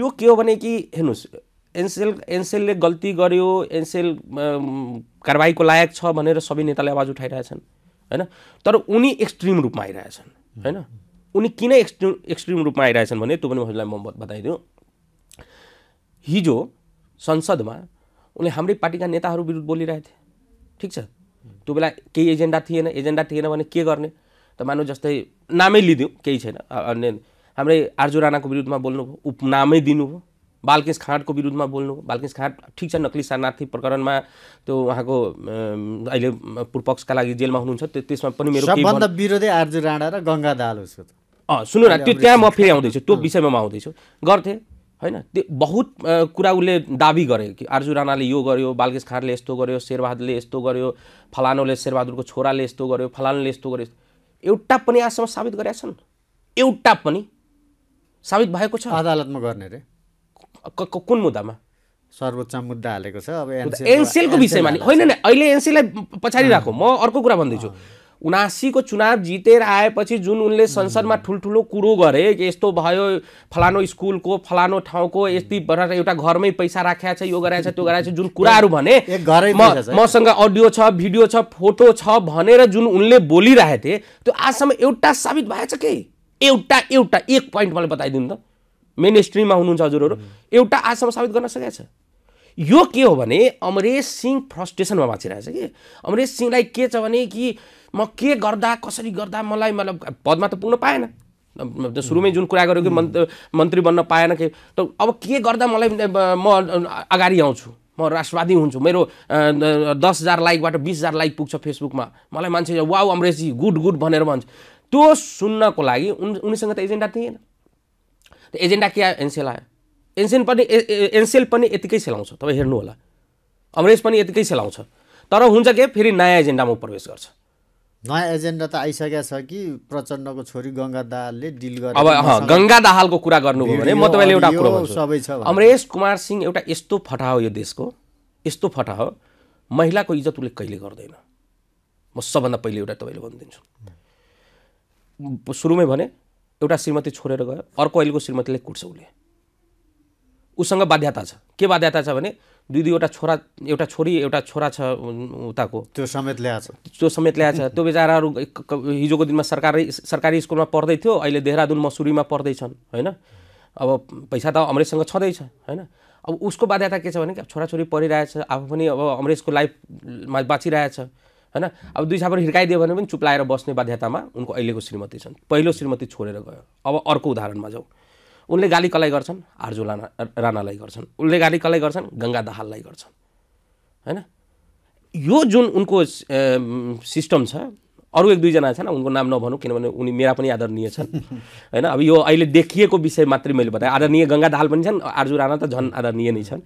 यो के हो भने कि हेर्नुहोस् एनसेल एनसेलले गल्ती गर्यो एनसेल कारवाहीको लायक छ भनेर सबै नेताले आवाज उठाइरहेछन् होइन तर उनी एक्सट्रिम रूपमा आइरहेछन् होइन उनी किन एक्सट्रिम एक्सट्रिम रूपमा आइरहेछन् भने त्यो पनि हजुरलाई म बताइदिउँ हिजो संसदमा उनले हाम्रै पार्टीका नेताहरू विरुद्ध बोलिरहेको थिए ठिक छ त्यो बेला केही एजेन्डा थिएन एजेन्डा थिएन भने के गर्ने त मानौ जस्तै नामै लिदिउँ केही छैन अन्य हाम्रै आर्जु राणाको विरुद्धमा बोल्नुभयो उपनामै दिनुभयो बालकेश खाँडको विरुद्धमा बोल्नु बालकेश खाँड ठिक छ नक्ली शरणार्थी प्रकरणमा त्यो उहाँको अहिले पूर्वपक्षका लागि जेलमा हुनुहुन्छ त्यो त्यसमा पनि मेरो विरोधै आर्जु राणा र गङ्गा दाल सुन्नु न त्यो त्यहाँ म फेरि आउँदैछु त्यो विषयमा म आउँदैछु गर्थेँ होइन त्यो बहुत कुरा उसले दाबी गरे कि आर्जु राणाले यो गर्यो बालकेश खारले यस्तो गर्यो शेरबहादुरले यस्तो गर्यो फलानोले शेरबहादुरको छोराले यस्तो गर्यो फलानोले यस्तो गर्यो एउटा पनि आजसम्म साबित गरेका छन् एउटा पनि साबित भएको छ अदालतमा गर्ने रे कुन मुद्दामा सर्वोच्च मुद्दा हालेको छ अब एनसिएलको विषयमा होइन होइन अहिले एनसिएललाई पछाडि राखौँ म अर्को कुरा भन्दैछु उनासीको चुनाव जितेर आएपछि जुन उनले संसदमा ठुल्ठुलो कुरो गरे यस्तो भयो फलानो स्कुलको फलानो ठाउँको यति एउटा घरमै पैसा राखेको छ यो गराएछ त्यो गराएछ जुन कुराहरू भने मसँग अडियो छ भिडियो छ फोटो छ भनेर जुन उनले बोलिरहेको थिए त्यो आजसम्म एउटा साबित भएछ के एउटा एउटा एक पोइन्ट मलाई बताइदिनु त मेन स्ट्रिममा हुनुहुन्छ हजुरहरू एउटा आजसम्म साबित गर्न सकेको छ यो के हो भने अमरेश सिंह फ्रस्ट्रेसनमा बाँचिरहेछ कि अमरेश सिंहलाई के छ भने कि म के गर्दा कसरी गर्दा मलाई मतलब पदमा त पुग्न पाएन सुरुमै जुन कुरा गऱ्यो कि मन्त्री बन्न पाएन कि त अब के गर्दा मलाई म अगाडि आउँछु म राष्ट्रवादी हुन्छु मेरो दस हजार लाइकबाट बिस हजार लाइक पुग्छ फेसबुकमा मलाई मान्छे वाउ अमरेशजी गुड गुड भनेर भन्छ त्यो सुन्नको लागि उन उनीसँग त एजेन्डा थिएन त एजेन्डा के आयो आयो एनसेन पनि एनसेल पनि यतिकै सेलाउँछ तपाईँ हेर्नु होला अमरेश पनि यतिकै सेलाउँछ तर हुन्छ के फेरि नयाँ एजेन्डामा प्रवेश गर्छ नयाँ एजेन्डा त आइसकेको छ कि प्रचण्डको छोरी गङ्गा दाहालले डिल गर्छ अब गङ्गा दाहालको कुरा गर्नुभयो भने म तपाईँले एउटा कुरो सबै छ अमरेश कुमार सिंह एउटा यस्तो फटा हो यो देशको यस्तो फटा हो महिलाको इज्जत उसले कहिले गर्दैन म सबभन्दा पहिले एउटा तपाईँले भनिदिन्छु सुरुमै भने एउटा श्रीमती छोडेर गयो अर्को अहिलेको श्रीमतीले कुट्छ उसले उसँग बाध्यता छ के बाध्यता छ भने दुई दुईवटा छोरा एउटा छोरी एउटा छोरा छ उताको त्यो समेत ल्याएको त्यो समेत ल्याएको त्यो बेचाराहरू हिजोको दिनमा सरकारी सरकारी स्कुलमा पढ्दै थियो अहिले देहरादुन मसुरीमा पढ्दैछन् होइन अब पैसा त अमरेशसँग छँदैछ होइन अब उसको बाध्यता के छ भने कि छोराछोरी पढिरहेछ आफू पनि अब अमरेशको लाइफमा बाँचिरहेछ होइन अब दुई छापर हिर्काइदियो भने पनि चुप्लाएर बस्ने बाध्यतामा उनको अहिलेको श्रीमती छन् पहिलो श्रीमती छोडेर गयो अब अर्को उदाहरणमा जाउँ उनले गाली कसलाई गर्छन् आर्जु राणा राणालाई गर्छन् उनले गाली कसलाई गर्छन् गङ्गा दहाललाई गर्छन् होइन यो जुन उनको सिस्टम छ अरू एक दुईजना छन् उनको नाम नभनौँ किनभने उनी मेरा पनि आदरणीय छन् होइन अब यो अहिले देखिएको विषय मात्रै मैले बताएँ आदरणीय गङ्गा दाहाल पनि छन् आर्जु राणा त झन् आदरणीय नै छन्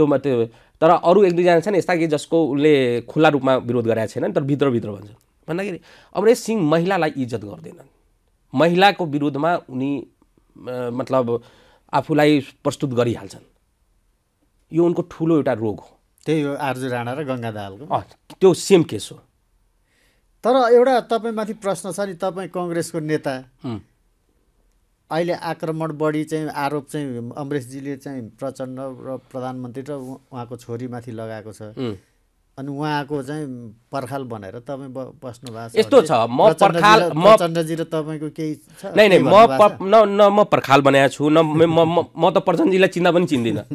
त्यो मात्रै तर अरू एक दुईजना छन् यस्ता कि जसको उनले खुल्ला रूपमा विरोध गराएको छैनन् तर भित्रभित्र भन्छन् भन्दाखेरि अमरेश सिंह महिलालाई इज्जत गर्दैनन् महिलाको विरोधमा उनी मतलब आफूलाई प्रस्तुत गरिहाल्छन् यो उनको ठुलो एउटा रोग हो त्यही हो आर्जु राणा र गङ्गा दालको त्यो सेम केस हो तर एउटा तपाईँमाथि प्रश्न छ नि तपाईँ कङ्ग्रेसको नेता अहिले आक्रमण बढी चाहिँ आरोप चाहिँ अमरेशजीले चाहिँ प्रचण्ड र प्रधानमन्त्री र उहाँको छोरीमाथि लगाएको छ अनि उहाँको चाहिँ पर्खाल भनेर तपाईँ बस्नु भएको छ यस्तो छ म पर्खाल म प्रचण्डजी र तपाईँको केही छ नै नै म न न म पर्खाल बनाएको छु न म त प्रचण्डजीलाई चिन्दा पनि चिन्दिनँ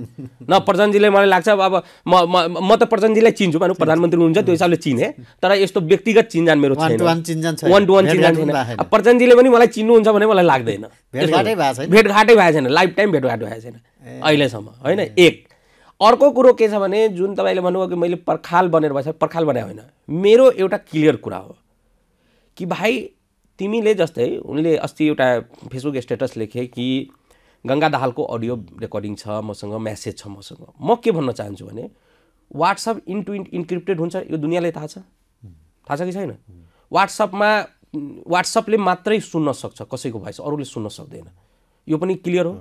न प्रचण्डजीले मलाई लाग्छ अब म म त प्रचण्डजीलाई चिन्छु भने प्रधानमन्त्री हुनुहुन्छ त्यो हिसाबले चिने तर यस्तो व्यक्तिगत चिन्जान मेरो छैन वान टु वान चिन्जान छैन प्रचण्डजीले पनि मलाई चिन्नुहुन्छ भने मलाई लाग्दैन भेटघाटै भएको छैन भेटघाटै भएको छैन लाइफ टाइम भेटघाट भएको छैन अहिलेसम्म होइन एक अर्को कुरो के छ भने जुन तपाईँले भन्नुभयो कि मैले पर्खाल बनेर भएछ पर्खाल बनाए होइन मेरो एउटा क्लियर कुरा हो कि भाइ तिमीले जस्तै उनले अस्ति एउटा फेसबुक स्टेटस लेखे कि गङ्गा दाहालको अडियो रेकर्डिङ छ मसँग म्यासेज छ मसँग म के भन्न चाहन्छु भने वाट्सएप इन्टु इन्ट इन्क्रिप्टेड हुन्छ यो दुनियाँलाई थाहा छ थाहा छ कि छैन वाट्सएपमा वाट्सएपले मात्रै सुन्न सक्छ कसैको भोइस अरूले सुन्न सक्दैन यो पनि क्लियर हो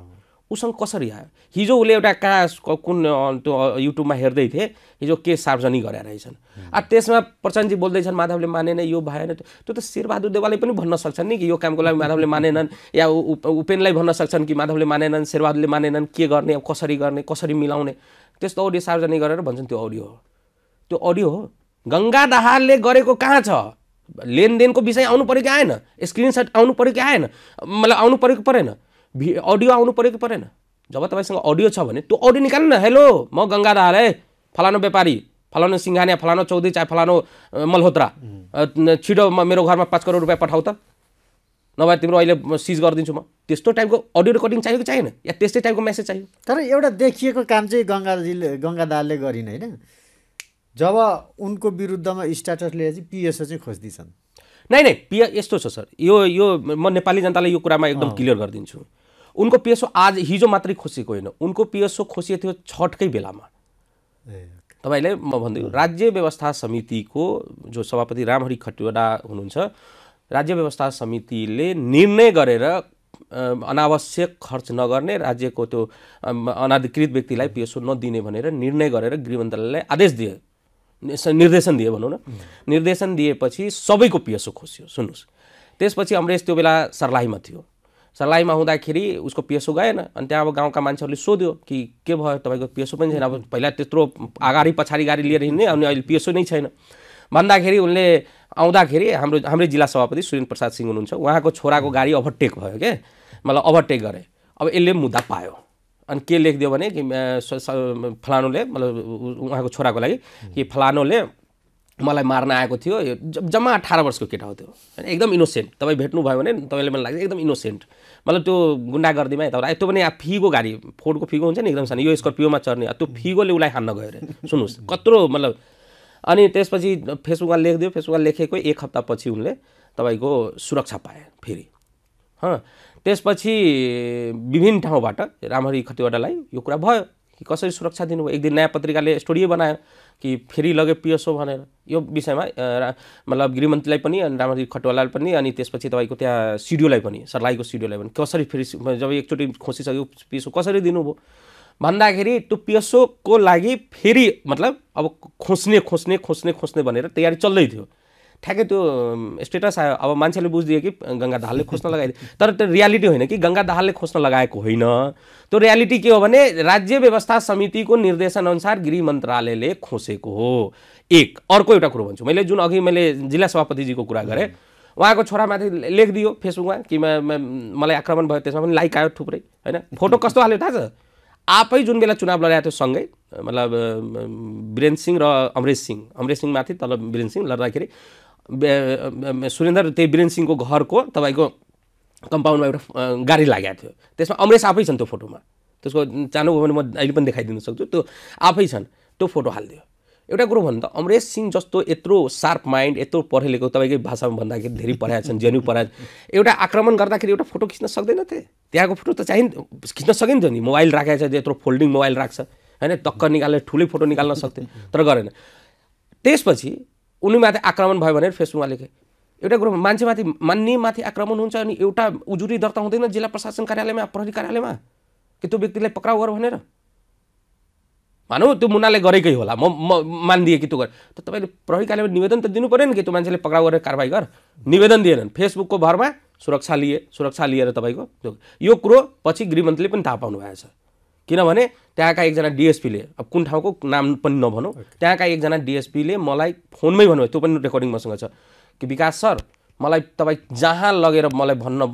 उसँग कसरी आयो हिजो उसले एउटा कहाँ कुन त्यो युट्युबमा हेर्दै थिए हिजो के सार्वजनिक गरेर रहेछन् अब त्यसमा प्रचण्डजी बोल्दैछन् माधवले मानेन यो भएन त्यो त शेरबहादुर देवालले पनि भन्न सक्छन् नि कि यो कामको लागि माधवले मानेनन् या उपेनलाई भन्न सक्छन् कि माधवले मानेनन् शेरबहादुरले मानेनन् के गर्ने कसरी गर्ने कसरी मिलाउने त्यस्तो अडियो सार्वजनिक गरेर भन्छन् त्यो अडियो हो त्यो अडियो हो गङ्गा दाहालले गरेको कहाँ छ लेनदेनको विषय आउनु पऱ्यो कि आएन स्क्रिनसट आउनु पऱ्यो कि आएन मतलब आउनु पऱ्यो कि परेन अडियो आउनु पऱ्यो कि परेन जब तपाईँसँग अडियो छ भने त्यो अडियो निकाल्नु न हेलो म गङ्गा दाहाल है फलानु व्यापारी फलानु सिङ्घानिया फलानु चौधरी चाहे फलानु मल्होत्रा छिटो म मेरो घरमा पाँच करोड रुपियाँ पठाउ त नभए तिम्रो अहिले म सिज गरिदिन्छु म त्यस्तो टाइपको अडियो रेकर्डिङ चाहियो कि चाहिएन या त्यस्तै टाइपको मेसेज चाहियो तर एउटा देखिएको काम चाहिँ गङ्गाजीले गङ्गा दालले गरिन होइन जब उनको विरुद्धमा स्ट्याटस लिएर चाहिँ पिएसओ चाहिँ खोज्दैछन् नै नै पिए यस्तो छ सर यो यो म नेपाली जनतालाई यो कुरामा एकदम क्लियर गरिदिन्छु उनको पिएसओ आज हिजो मात्रै खोसिएको होइन उनको पिएसओ खोसिएको थियो छठकै बेलामा तपाईँलाई म भन्दै राज्य व्यवस्था समितिको जो सभापति रामहरि खटिवडा हुनुहुन्छ राज्य व्यवस्था समितिले निर्णय गरेर अनावश्यक खर्च नगर्ने राज्यको त्यो अनाधिकृत व्यक्तिलाई पिएसओ नदिने भनेर निर्णय गरेर गृह मन्त्रालयलाई आदेश दिए निर्देशन दिए भनौँ न निर्देशन दिएपछि सबैको पिएसओ खोसियो सुन्नुहोस् त्यसपछि अमरेश त्यो बेला सर्लाहीमा थियो सलाइमा हुँदाखेरि उसको पिएसओ गएन अनि त्यहाँ अब गाउँका मान्छेहरूले सोध्यो कि के भयो तपाईँको पिएसओ पनि छैन अब पहिला त्यत्रो अगाडि पछाडि गाडी लिएर हिँड्ने अनि अहिले पिएसओ नै छैन भन्दाखेरि उनले आउँदाखेरि हाम्रो हाम्रै जिल्ला सभापति सुरेन्द्र प्रसाद सिंह हुनुहुन्छ उहाँको छोराको गाडी ओभरटेक भयो के मलाई ओभरटेक गरे अब यसले मुद्दा पायो अनि के लेखिदियो भने कि फलानुले मतलब उहाँको छोराको लागि कि फलानुले मलाई मार्न आएको थियो जम्मा अठार वर्षको केटा हो त्यो एकदम इनोसेन्ट तपाईँ भेट्नुभयो भने तपाईँले मलाई लाग्छ एकदम इनोसेन्ट मतलब त्यो गुन्डागर्दीमा यता त्यो पनि फिगो गाडी फोर्डको फिगो हुन्छ नि एकदम सानो यो स्कर्पियोमा चढ्ने त्यो फिगोले उसलाई हान्न गयो अरे सुन्नुहोस् कत्रो मतलब अनि त्यसपछि फेसबुकमा लेखिदियो फेसबुकमा लेखेको एक हप्तापछि उनले तपाईँको सुरक्षा पाए फेरि हँ त्यसपछि विभिन्न ठाउँबाट राम्ररी कतिवटालाई यो कुरा भयो कि कसरी सुरक्षा दिनुभयो एक दिन नयाँ पत्रिकाले स्टोरी बनायो कि फेरि लग्यो पिएसओ भनेर यो विषयमा मतलब गृहमन्त्रीलाई पनि अनि रामजी खटवालालाई पनि अनि त्यसपछि तपाईँको त्यहाँ सिडिओलाई पनि सरलाईको सिडिओलाई पनि कसरी फेरि जब एकचोटि खोसिसक्यो पिएसओ कसरी दिनुभयो भन्दाखेरि त्यो पिएसओको लागि फेरि मतलब अब खोस्ने खोस्ने खोस्ने खोस्ने भनेर तयारी चल्दै थियो ठ्याक्कै त्यो स्टेटस आयो अब मान्छेले बुझिदियो कि गङ्गा दाहालले खोज्न लगाइदियो तर त्यो रियालिटी होइन कि गङ्गा दाहालले खोज्न लगाएको होइन त्यो रियालिटी के हो भने राज्य व्यवस्था समितिको निर्देशनअनुसार गृह मन्त्रालयले खोसेको हो एक अर्को एउटा कुरो भन्छु मैले जुन अघि मैले जिल्ला सभापतिजीको कुरा गरेँ उहाँको छोरामाथि लेखिदियो फेसबुकमा कि मलाई आक्रमण भयो त्यसमा पनि लाइक आयो थुप्रै होइन फोटो कस्तो हाल्यो थाहा छ आफै जुन बेला चुनाव लडाएको थियो सँगै मतलब वीरेन्द्र सिंह र अमरेश सिंह अमरेश सिंहमाथि तल वीरेन्द्र सिंह लड्दाखेरि सुरेन्द्र त्यही बिरेन सिंहको घरको तपाईँको कम्पाउन्डमा एउटा गाडी लागेको थियो त्यसमा अमरेश आफै छन् त्यो फोटोमा त्यसको चानो भयो भने म अहिले पनि देखाइदिन सक्छु त्यो आफै छन् त्यो फोटो हालिदियो एउटा कुरो भन्नु त अमरेश सिंह जस्तो यत्रो सार्प माइन्ड यत्रो पढेलेको तपाईँकै भाषामा भन्दाखेरि धेरै पढाएको छन् जेन्यु पढाए एउटा आक्रमण गर्दाखेरि एउटा फोटो खिच्न सक्दैन थिए त्यहाँको फोटो त चाहिँ खिच्न सकिन्थ्यो नि मोबाइल राखेको छ यत्रो फोल्डिङ मोबाइल राख्छ होइन टक्कर निकालेर ठुलै फोटो निकाल्न सक्थ्यो तर गरेन त्यसपछि उनीमाथि आक्रमण भयो भनेर फेसबुकमा लेखे एउटा कुरो मान्छेमाथि माथि आक्रमण हुन्छ अनि एउटा उजुरी दर्ता हुँदैन जिल्ला प्रशासन कार्यालयमा प्रहरी कार्यालयमा कि त्यो व्यक्तिलाई पक्राउ गर भनेर भनौँ त्यो मुनाले गरेकै होला म म मानिदिएँ कि त्यो गरेँ त तपाईँले प्रहरी कार्यालयमा निवेदन त दिनु पऱ्यो नि कि त्यो मान्छेले पक्राउ गरेर कारवाही गर निवेदन दिएनन् फेसबुकको भरमा सुरक्षा लिए सुरक्षा लिएर तपाईँको यो कुरो पछि गृहमन्त्रीले पनि थाहा पाउनु भएको छ किनभने त्यहाँका एकजना डिएसपीले अब कुन ठाउँको नाम पनि नभनौँ त्यहाँका एकजना डिएसपीले मलाई फोनमै भन्नुभयो त्यो पनि रेकर्डिङ मसँग छ कि विकास सर मलाई तपाईँ जहाँ लगेर मलाई भन्न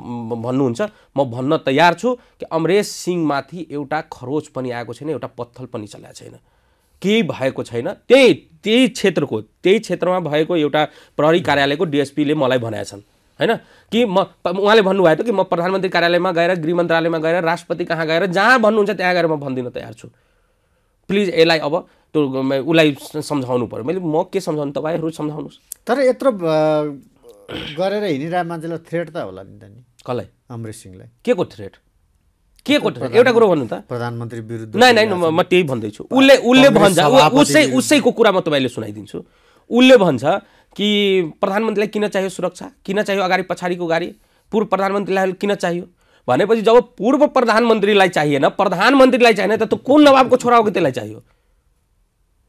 भन्नुहुन्छ म भन्न तयार छु कि अमरेश सिंहमाथि एउटा खरोच पनि आएको छैन एउटा पत्थल पनि चलाएको छैन केही भएको छैन त्यही त्यही क्षेत्रको त्यही क्षेत्रमा भएको एउटा प्रहरी कार्यालयको डिएसपीले मलाई भनेका छन् होइन कि म उहाँले भन्नुभएको थियो कि म प्रधानमन्त्री कार्यालयमा गएर गृह मन्त्रालयमा गएर राष्ट्रपति कहाँ गएर जहाँ भन्नुहुन्छ त्यहाँ गएर म भनिदिन तयार छु प्लिज यसलाई अब त्यो उसलाई सम्झाउनु पऱ्यो मैले म के सम्झाउनु तपाईँहरू सम्झाउनुहोस् तर यत्रो गरेर हिँडिरहेको मान्छेलाई थ्रेट त होला नि त नि कसलाई अमृत सिंहलाई के को थ्रेट के को थ्रेट एउटा कुरो भन्नु त प्रधानमन्त्री विरुद्ध नै नै म त्यही भन्दैछु उसले उसले भन्छ उसै उसैको कुरा म तपाईँले सुनाइदिन्छु उसले भन्छ कि प्रधानमन्त्रीलाई किन चाहियो सुरक्षा किन चाहियो अगाडि पछाडिको गाडी पूर्व प्रधानमन्त्रीलाई किन चाहियो भनेपछि जब पूर्व प्रधानमन्त्रीलाई चाहिएन प्रधानमन्त्रीलाई चाहिएन त कुन नवाबको छोरा हो कि त्यसलाई चाहियो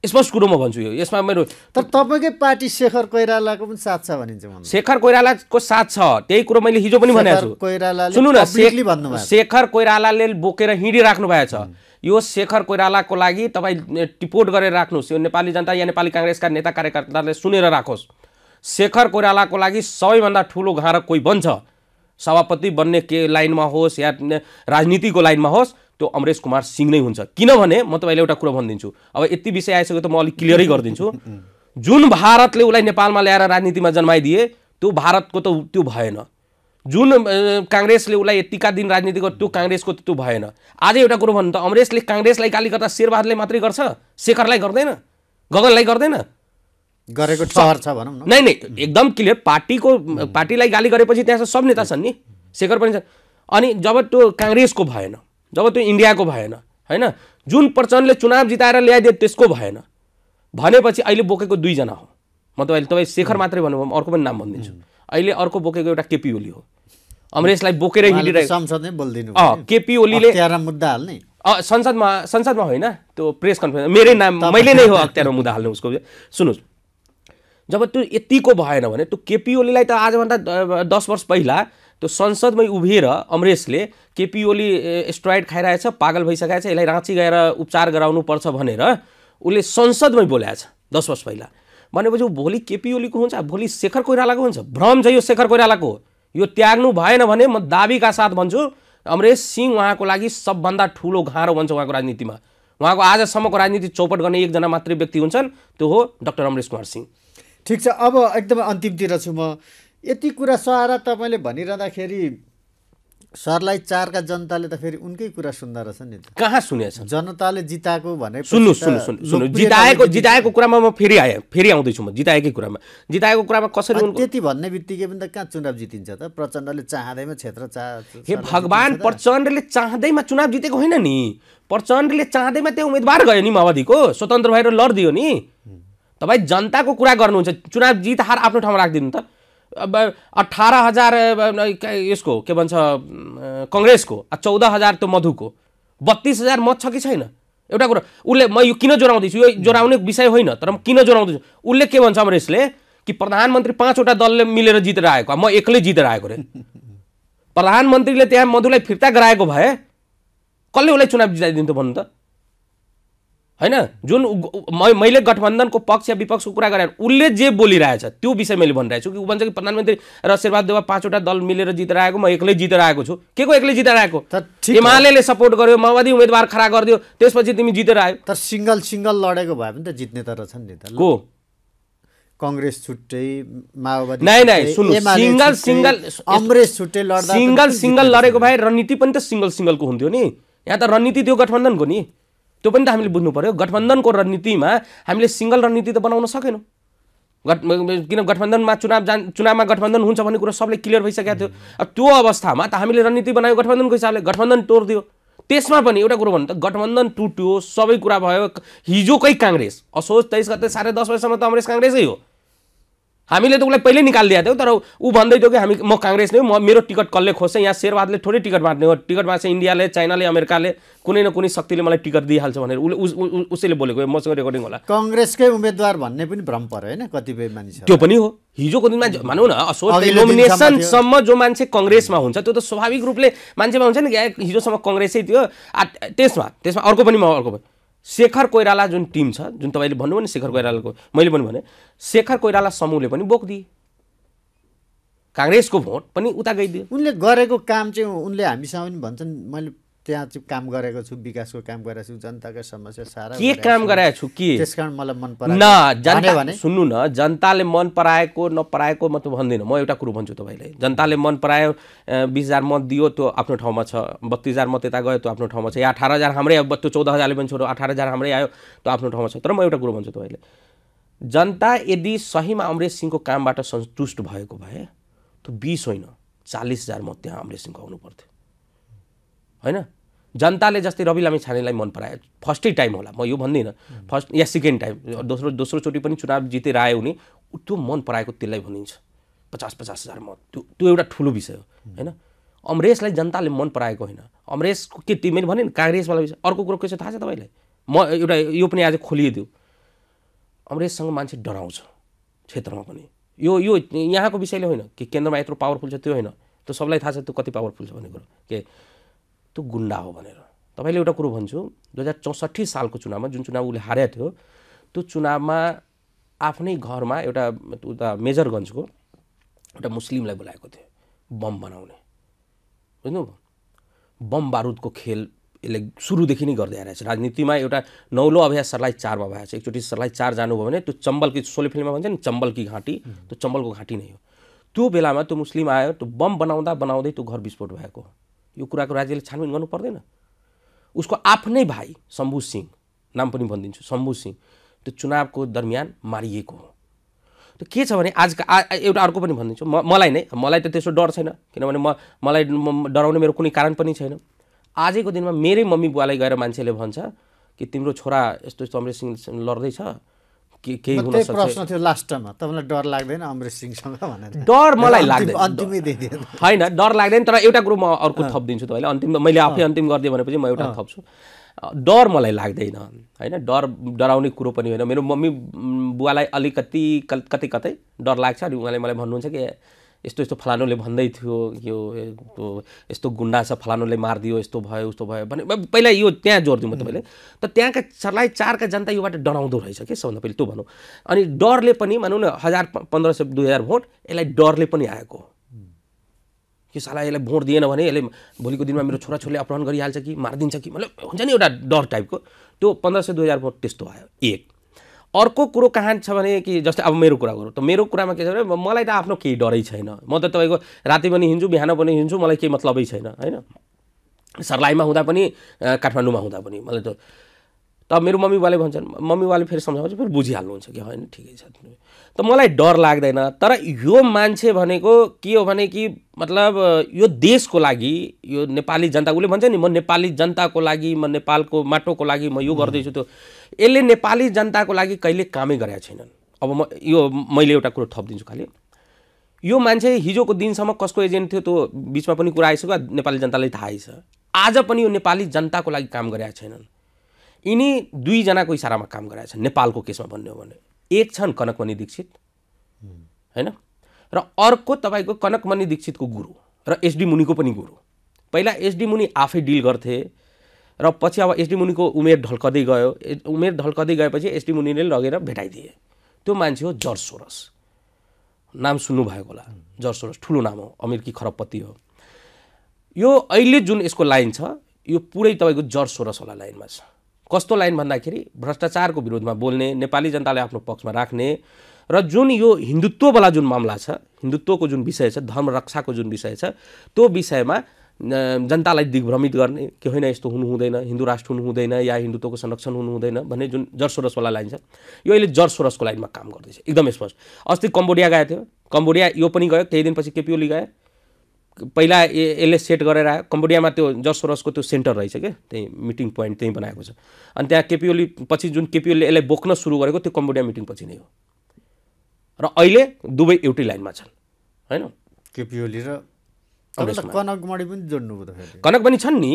स्पष्ट कुरो म भन्छु यो यसमा मेरो तर तपाईँकै पार्टी शेखर कोइरालाको पनि साथ छ भनिन्छ शेखर कोइरालाको साथ छ त्यही कुरो मैले हिजो पनि भनेको छु सुन्नु न शेखर कोइरालाले बोकेर हिँडिराख्नु भएको छ यो शेखर कोइरालाको लागि तपाईँ टिपोट गरेर राख्नुहोस् यो नेपाली जनता या नेपाली काङ्ग्रेसका नेता कार्यकर्ताले सुनेर राखोस् शेखर कोइरालाको लागि सबैभन्दा ठुलो घाँडक कोही बन्छ सभापति बन्ने के लाइनमा होस् या राजनीतिको लाइनमा होस् त्यो अमरेश कुमार सिंह नै हुन्छ किनभने म तपाईँलाई एउटा कुरो भनिदिन्छु अब यति विषय आइसक्यो त म अलिक क्लियरै गरिदिन्छु जुन भारतले उसलाई नेपालमा ल्याएर राजनीतिमा जन्माइदिए त्यो भारतको त त्यो भएन जुन काङ्ग्रेसले उसलाई यतिका दिन राजनीति गर्यो त्यो काङ्ग्रेसको त्यो भएन आज एउटा कुरो भन्नु त अमरेसले काङ्ग्रेसलाई गाली गर्दा शेरबहादुरले मात्रै गर्छ शेखरलाई गर्दैन गगनलाई गर्दैन गरेको छ भनौँ न नै नै एकदम क्लियर पार्टीको पार्टीलाई गाली गरेपछि त्यहाँ सब नेता छन् नि शेखर पनि छन् अनि जब त्यो काङ्ग्रेसको भएन जब त्यो इन्डियाको भएन होइन जुन प्रचण्डले चुनाव जिताएर ल्याइदियो त्यसको भएन भनेपछि अहिले बोकेको दुईजना हो म तपाईँले तपाईँ शेखर मात्रै भन्नुभयो अर्को पनि नाम भनिदिन्छु अहिले अर्को बोकेको एउटा केपी ओली हो अमरेशलाई बोकेर हिँडिरहेको केपी ओलीले मुद्दा हाल्ने संसदमा संसदमा होइन त्यो प्रेस कन्फरेन्स मेरै नाम मैले नै हो अख्तियारमा मुद्दा हाल्ने उसको सुन्नुहोस् जब त्यो यतिको भएन भने त्यो केपी ओलीलाई त आजभन्दा दस वर्ष पहिला त्यो संसदमै उभिएर अमरेशले केपी ओली स्ट्राइड खाइरहेछ पागल भइसकेको छ यसलाई राँची गएर उपचार गराउनु पर्छ भनेर उसले संसदमै बोल्याएको छ दस वर्ष पहिला भनेपछि ऊ भोलि केपी ओलीको हुन्छ भोलि शेखर कोइरालाको हुन्छ भ्रम छ यो शेखर कोइरालाको यो त्याग्नु भएन भने म दाबीका साथ भन्छु अमरेश सिंह उहाँको लागि सबभन्दा ठुलो घाँडो भन्छ उहाँको राजनीतिमा उहाँको आजसम्मको राजनीति चौपट गर्ने एकजना मात्रै व्यक्ति हुन्छन् त्यो हो डाक्टर अमरेश कुमार सिंह ठिक छ अब एकदमै अन्तिमतिर छु म यति कुरा सहारा तपाईँले भनिरहँदाखेरि सरलाई चारका जनताले त फेरि उनकै कुरा सुन्दा रहेछ नि कहाँ सुनेछ जनताले जिताएको भने सुन्नु सुन्नु सुन्नु सुन्नु जिताएको जिताएको कुरामा म फेरि आएँ फेरि आउँदैछु म जिताएकै कुरामा जिताएको कुरामा कसरी त्यति भन्ने बित्तिकै पनि त कहाँ चुनाव जितिन्छ त प्रचण्डले चाहँदैमा क्षेत्र चाह हे भगवान् प्रचण्डले चाहँदैमा चुनाव जितेको होइन नि प्रचण्डले चाहँदैमा त्यो उम्मेदवार गयो नि माओवादीको स्वतन्त्र भएर लडिदियो नि तपाईँ जनताको कुरा गर्नुहुन्छ चुनाव जित हार आफ्नो ठाउँमा राखिदिनु त अब अठार हजार यसको के भन्छ कङ्ग्रेसको चौध हजार त्यो मधुको बत्तिस हजार मत छ कि छैन एउटा कुरा उसले म यो किन जोडाउँदैछु यो जोडाउने विषय होइन तर म किन जोडाउँदैछु उसले के भन्छ यसले कि प्रधानमन्त्री पाँचवटा दलले मिलेर जितेर आएको म एक्लै जितेर आएको रे प्रधानमन्त्रीले त्यहाँ मधुलाई फिर्ता गराएको भए कसले उसलाई चुनाव जिताइदिन्थ्यो भन्नु त होइन जुन मैले गठबन्धनको पक्ष या विपक्षको कुरा गरेँ उसले जे बोलिरहेछ त्यो विषय मैले भनिरहेको छु कि ऊ भन्छ कि प्रधानमन्त्री र शेरबहादुर देवा पाँचवटा दल मिलेर जितेर आएको म एक्लै जितेर आएको छु के को एक्लै जितेर आएको हिमालयले सपोर्ट गर्यो माओवादी उम्मेदवार खडा गरिदियो त्यसपछि तिमी जितेर आयो तर सिङ्गल सिङ्गल लडेको भए पनि त जित्ने त रहेछन् नि त को कङ्ग्रेस छुट्टै माओवादी नै नै सुन्नु सिङ्गल सिङ्गल अङ्ग्रेस छुट्टै लड्दा सिङ्गल सिङ्गल लडेको भए रणनीति पनि त सिङ्गल सिङ्गलको हुन्थ्यो नि यहाँ त रणनीति त्यो गठबन्धनको नि त्यो पनि त हामीले बुझ्नु पऱ्यो गठबन्धनको रणनीतिमा हामीले सिङ्गल रणनीति त बनाउन सकेनौँ गठ किन गठबन्धनमा चुनाव जान चुनावमा गठबन्धन हुन्छ भन्ने कुरो सबले क्लियर भइसकेको थियो अब त्यो अवस्थामा त हामीले रणनीति बनायो गठबन्धनको हिसाबले गठबन्धन तोडिदियो त्यसमा पनि एउटा कुरो भन्नु त गठबन्धन टुट्यो सबै कुरा भयो हिजोकै काङ्ग्रेस असोज तेइस गते साढे दस बजीसम्म त अङ्ग्रेस काङ्ग्रेसै हो हामीले त उसलाई पहिल्यै निकालिदिएको थियौँ तर ऊ भन्दै थियो कि हामी म काङ्ग्रेस नै म मेरो टिकट कसले खोज्छ यहाँ शेरवादले थोरै टिकट बाँड्ने हो टिकट बाँच्छ इन्डियाले चाइनाले अमेरिकाले कुनै न कुनै शक्तिले मलाई टिकट दिइहाल्छ भनेर उसले उसैले बोलेको मसँग रेकर्डिङ होला कङ्ग्रेसकै उम्मेद्वार भन्ने पनि भ्रम पऱ्यो होइन कतिपय मान्छे त्यो पनि हो हिजोको दिनमा भनौँ न असोज नोमिनेसनसम्म जो मान्छे कङ्ग्रेसमा हुन्छ त्यो त स्वाभाविक रूपले मान्छेमा हुन्छ नि हिजोसम्म कङ्ग्रेसै थियो त्यसमा त्यसमा अर्को पनि म अर्को शेखर कोइराला जुन टिम छ जुन तपाईँले भन्नुभयो नि शेखर कोइरालाको मैले पनि भने शेखर कोइराला समूहले पनि बोकिदिए काङ्ग्रेसको भोट पनि उता गइदियो उनले गरेको काम चाहिँ उनले हामीसँग पनि भन्छन् मैले त्यहाँ चाहिँ काम गरेको छु विकासको काम गरेको छु जनताको समस्या सारा के काम गराएको छु कि त्यस कारण मलाई मन परायो न जनता सुन्नु न जनताले मन पराएको नपराएको म त भन्दिनँ म एउटा कुरो भन्छु तपाईँले जनताले मन परायो बिस हजार मत दियो त्यो आफ्नो ठाउँमा छ बत्तिस हजार मत यता गयो त्यो आफ्नो ठाउँमा छ या अठार हजार हाम्रै अब त्यो चौध हजारले पनि छोड्यो अठार हजार हाम्रै आयो त्यो आफ्नो ठाउँमा छ तर म एउटा कुरो भन्छु तपाईँले जनता यदि सहीमा अमरेश सिंहको कामबाट सन्तुष्ट भएको भए त्यो बिस होइन चालिस हजार मत त्यहाँ अमरेश सिंहको आउनु पर्थ्यो होइन जनताले जस्तै रवि लामी छानेलाई मन परायो फर्स्टै टाइम होला म यो भन्दिनँ फर्स्ट या सेकेन्ड टाइम दोस्रो दोस्रोचोटि पनि चुनाव जितेर आयो भने त्यो मन पराएको त्यसलाई भनिन्छ पचास पचास हजार मत त्यो त्यो एउटा ठुलो विषय हो होइन अमरेशलाई जनताले मन पराएको होइन अमरेश के त्यो मैले भने काङ्ग्रेसवाला विषय अर्को कुरो के छ थाहा छ तपाईँलाई म एउटा यो पनि आज खोलिदियो अमरेशसँग मान्छे डराउँछ क्षेत्रमा पनि यो यो यहाँको विषयले होइन कि केन्द्रमा यत्रो पावरफुल छ त्यो होइन त्यो सबलाई थाहा छ त्यो कति पावरफुल छ भन्ने कुरो के त्यो गुन्डा हो भनेर तपाईँले एउटा कुरो भन्छु दुई हजार चौसठी सालको चुनावमा जुन चुनाव उसले हारेको थियो त्यो चुनावमा आफ्नै घरमा एउटा उता मेजरगन्जको एउटा मुस्लिमलाई बोलाएको थियो बम बनाउने बुझ्नु बम बारुदको खेल यसले सुरुदेखि नै गर्दै आइरहेछ राजनीतिमा एउटा नौलो अभ्यास सरलाई चारमा भएको छ एकचोटि सरलाई चार जानुभयो भने त्यो चम्बलकी सोले फिल्ममा भन्छ नि चम्बलकी घाँटी त्यो चम्बलको घाँटी नै हो त्यो बेलामा त्यो मुस्लिम आयो त्यो बम बनाउँदा बनाउँदै त्यो घर विस्फोट भएको यो कुराको राज्यले छानबिन गर्नु पर्दैन उसको आफ्नै भाइ शम्भु सिंह नाम पनि भनिदिन्छु शम्भु सिंह त्यो चुनावको दरमियान मारिएको हो त के छ भने आज एउटा अर्को पनि भनिदिन्छु म मलाई नै मलाई त त्यस्तो डर छैन किनभने म मलाई डराउने मेरो कुनै कारण पनि छैन आजको दिनमा मेरै मम्मी बुवालाई गएर मान्छेले भन्छ कि तिम्रो छोरा यस्तो समरे सिंह लड्दैछ केही हुन सक्छ प्रश्न थियो लास्टमा तपाईँलाई डर लाग्दैन अमृत सिंहसँग भनेर डर मलाई लाग्दैन होइन डर लाग्दैन तर एउटा कुरो म अर्को थपिदिन्छु तपाईँले अन्तिम मैले आफै अन्तिम गरिदिएँ भनेपछि म एउटा थप्छु डर मलाई लाग्दैन होइन डर डराउने कुरो पनि होइन मेरो मम्मी बुवालाई अलिकति कति कतै डर लाग्छ अनि उहाँले मलाई भन्नुहुन्छ कि यस्तो यस्तो फलानुले भन्दै थियो यो यस्तो गुन्डा छ फलानुले मारिदियो यस्तो भयो उस्तो भयो भने पहिला यो त्यहाँ जोड दिउँ म तपाईँले त त्यहाँका सरलाई चारका जनता योबाट डराउँदो रहेछ के सबभन्दा पहिले त्यो भनौँ अनि डरले पनि भनौँ न हजार पन्ध्र सय दुई हजार भोट यसलाई डरले पनि आएको यो साला यसलाई भोट दिएन भने यसले भोलिको दिनमा मेरो छोराछोरीले अपहरण गरिहाल्छ कि मारिदिन्छ कि मतलब हुन्छ नि एउटा डर टाइपको त्यो पन्ध्र सय दुई हजार भोट त्यस्तो आयो एक अर्को कुरो कहाँ छ भने कि जस्तै अब मेरो कुरा गरौँ त मेरो कुरामा के छ भने मलाई त आफ्नो केही डरै छैन म त तपाईँको राति पनि हिँड्छु बिहान पनि हिँड्छु मलाई केही मतलबै छैन होइन सर्लाइमा हुँदा पनि काठमाडौँमा हुँदा पनि मलाई त त मेरो मम्मी भन्छन् मम्मी फेरि सम्झाउँछ फेरि बुझिहाल्नुहुन्छ कि होइन ठिकै छ त मलाई डर लाग्दैन तर यो मान्छे भनेको के हो भने कि मतलब यो देशको लागि यो नेपाली जनता उसले भन्छ नि म नेपाली जनताको लागि म नेपालको माटोको लागि म यो गर्दैछु त्यो यसले नेपाली जनताको लागि कहिले कामै गरेका छैनन् अब म यो मैले एउटा कुरो थपिदिन्छु खालि यो मान्छे हिजोको दिनसम्म कसको एजेन्ट थियो त्यो बिचमा पनि कुरा आइसक्यो नेपाली जनतालाई थाहै छ आज पनि यो नेपाली जनताको लागि काम गरेका छैनन् यिनी दुईजनाको इसारामा काम गरेका छन् नेपालको केसमा भन्ने हो भने एक छन् कनकमणि दीक्षित होइन र अर्को तपाईँको कनकमणि दीक्षितको गुरु र एसडी मुनिको पनि गुरु पहिला एसडी मुनि आफै डिल गर्थे र पछि अब एसडी मुनिको उमेर ढल्कदै गयो उमेर ढल्कदै गएपछि एसडी मुनिले लगेर भेटाइदिए त्यो मान्छे हो जर्ज नाम सुन्नुभएको होला जर्ज ठुलो नाम हो अमेरिकी खरबपति हो यो अहिले जुन यसको लाइन छ यो पुरै तपाईँको जर्ज होला लाइनमा छ कस्तो लाइन भन्दाखेरि भ्रष्टाचारको विरोधमा बोल्ने नेपाली जनतालाई आफ्नो पक्षमा राख्ने र जुन यो हिन्दुत्ववाला जुन मामला छ हिन्दुत्वको जुन विषय छ धर्म रक्षाको जुन विषय छ त्यो विषयमा जनतालाई दिग्भ्रमित गर्ने कि होइन यस्तो हुनु हुँदैन हिन्दू राष्ट्र हुनु हुँदैन या हिन्दुत्वको संरक्षण हुनु हुँदैन भन्ने जुन जरसोरसवाला लाइन छ यो अहिले जरसोरसको लाइनमा काम गर्दैछ एकदम स्पष्ट अस्ति कम्बोडिया गएको थियो कम्बोडिया यो पनि गयो केही दिनपछि केपिओली गए पहिला यसले सेट गरेर कम्बोडियामा त्यो जसोरसको त्यो सेन्टर रहेछ क्या त्यही मिटिङ पोइन्ट त्यहीँ बनाएको छ अनि त्यहाँ केपिओली पछि जुन केपिओले यसलाई बोक्न सुरु गरेको त्यो कम्बोडिया मिटिङ पछि नै हो र अहिले दुवै एउटै लाइनमा छन् होइन केपिओली र कनकमणि पनि जोड्नुभयो कनक पनि छन् नि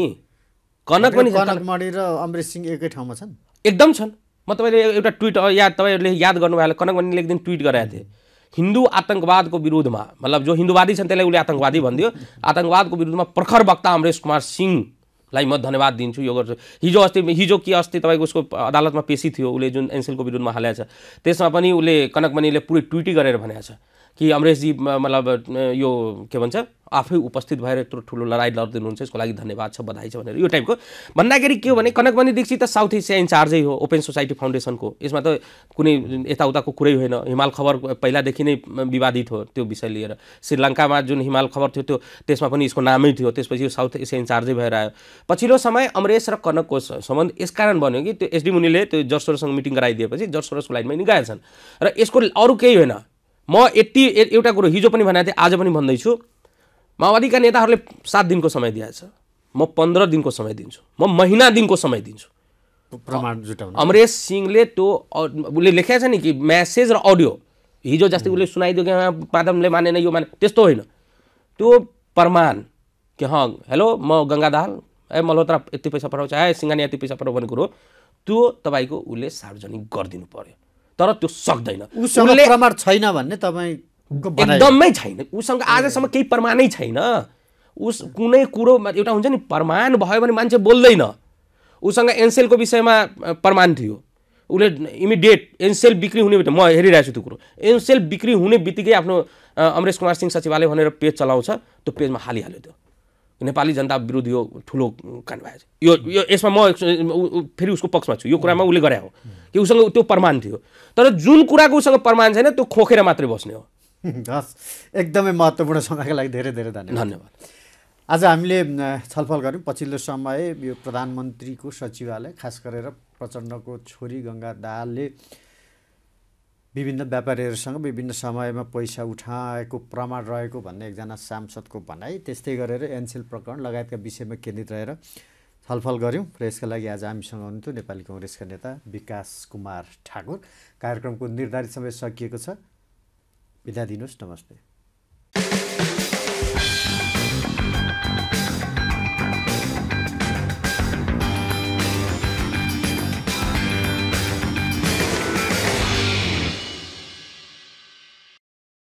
कनक पनि कनकमणि र अमृत सिंह एकै ठाउँमा छन् एकदम छन् म तपाईँले एउटा ट्विट या तपाईँहरूले याद गर्नुभयो होला एकदिन एकदिन ट्विट गराएको थिएँ हिन्दू आतङ्कवादको विरुद्धमा मतलब जो हिन्दूवादी छन् त्यसलाई उसले आतङ्कवादी भनिदियो आतङ्कवादको विरुद्धमा प्रखर वक्ता अमरेश कुमार सिंहलाई म धन्यवाद दिन्छु यो गर्छु हिजो अस्ति हिजो के अस्ति तपाईँको उसको अदालतमा पेसी थियो उसले जुन एनसिएलको विरुद्धमा हालेको छ त्यसमा पनि उसले कनकमणिले पुरै ट्विटी गरेर भनेको छ कि अमरेशजी मतलब यो के भन्छ आफै उपस्थित भएर यत्रो ठुलो लडाइँ लडिदिनुहुन्छ यसको लागि धन्यवाद छ बधाई छ भनेर यो टाइपको भन्दाखेरि के हो भने कनकबन्दी दीक्षित त साउथ एसिया इन्चार्जै हो ओपन सोसाइटी फाउन्डेसनको यसमा त कुनै यताउताको कुरै होइन हिमाल खबर पहिलादेखि नै विवादित हो त्यो विषय लिएर श्रीलङ्कामा जुन हिमाल खबर थियो त्यो त्यसमा पनि यसको नामै थियो त्यसपछि यो साउथ एसिया इन्चार्जै भएर आयो पछिल्लो समय अमरेश र कनकको सम्बन्ध यसकारण भन्यो कि त्यो एसडी मुनिले त्यो जर्सोरसँग मिटिङ गराइदिएपछि जर्सोरसको लाइनमा नि गएछन् र यसको अरू केही होइन म यति एउटा कुरो हिजो पनि भनेको थिएँ आज पनि भन्दैछु माओवादीका नेताहरूले सात दिनको समय दिएछ म पन्ध्र दिनको समय दिन्छु म महिना दिनको समय दिन्छु प्रमाण जुटाउनु अमरेश सिंहले त्यो उसले लेखेको छ नि कि म्यासेज र अडियो हिजो जस्तै उसले सुनाइदियो कि माधवले मानेन यो माने त्यस्तो होइन त्यो प्रमाण कि हँ हेलो म गङ्गा दाहाल ए मल्होत्रा यति पैसा पठाउँछ ए सिङ्गानी यति पैसा पठाउ भन्ने कुरो त्यो तपाईँको उसले सार्वजनिक गरिदिनु पऱ्यो तर त्यो सक्दैन उसले प्रमाण छैन भन्ने तपाईँ एकदमै छैन उसँग आजसम्म केही प्रमाणै छैन उस कुनै कुरो एउटा हुन्छ नि प्रमाण भयो भने मान्छे बोल्दैन उसँग एनसेलको विषयमा प्रमाण थियो उसले इमिडिएट एनसेल बिक्री हुने बित्तिकै म हेरिरहेको छु त्यो कुरो एनसेल बिक्री हुने बित्तिकै आफ्नो अमरेश कुमार सिंह सचिवालय भनेर पेज चलाउँछ त्यो पेजमा हालिहाल्यो त्यो नेपाली जनता विरुद्ध यो ठुलो कान यो यो यसमा म फेरि उसको पक्षमा छु यो कुरामा उसले गरे हो कि उसँग त्यो प्रमाण थियो तर जुन कुराको उसँग प्रमाण छैन त्यो खोकेर मात्रै बस्ने हो हस् एकदमै महत्त्वपूर्ण समयको लागि धेरै धेरै धन्यवाद धन्यवाद आज हामीले छलफल गऱ्यौँ पछिल्लो समय यो प्रधानमन्त्रीको सचिवालय खास गरेर प्रचण्डको छोरी गङ्गा दाहालले विभिन्न व्यापारीहरूसँग विभिन्न समयमा पैसा उठाएको प्रमाण रहेको भन्ने एकजना सांसदको भनाइ त्यस्तै गरेर एनसेल प्रकरण लगायतका विषयमा केन्द्रित रहेर छलफल गऱ्यौँ र यसका लागि आज हामीसँग हुनुहुन्थ्यो नेपाली कङ्ग्रेसका नेता विकास कुमार ठाकुर कार्यक्रमको निर्धारित समय सकिएको छ बिदा दिनुहोस् नमस्ते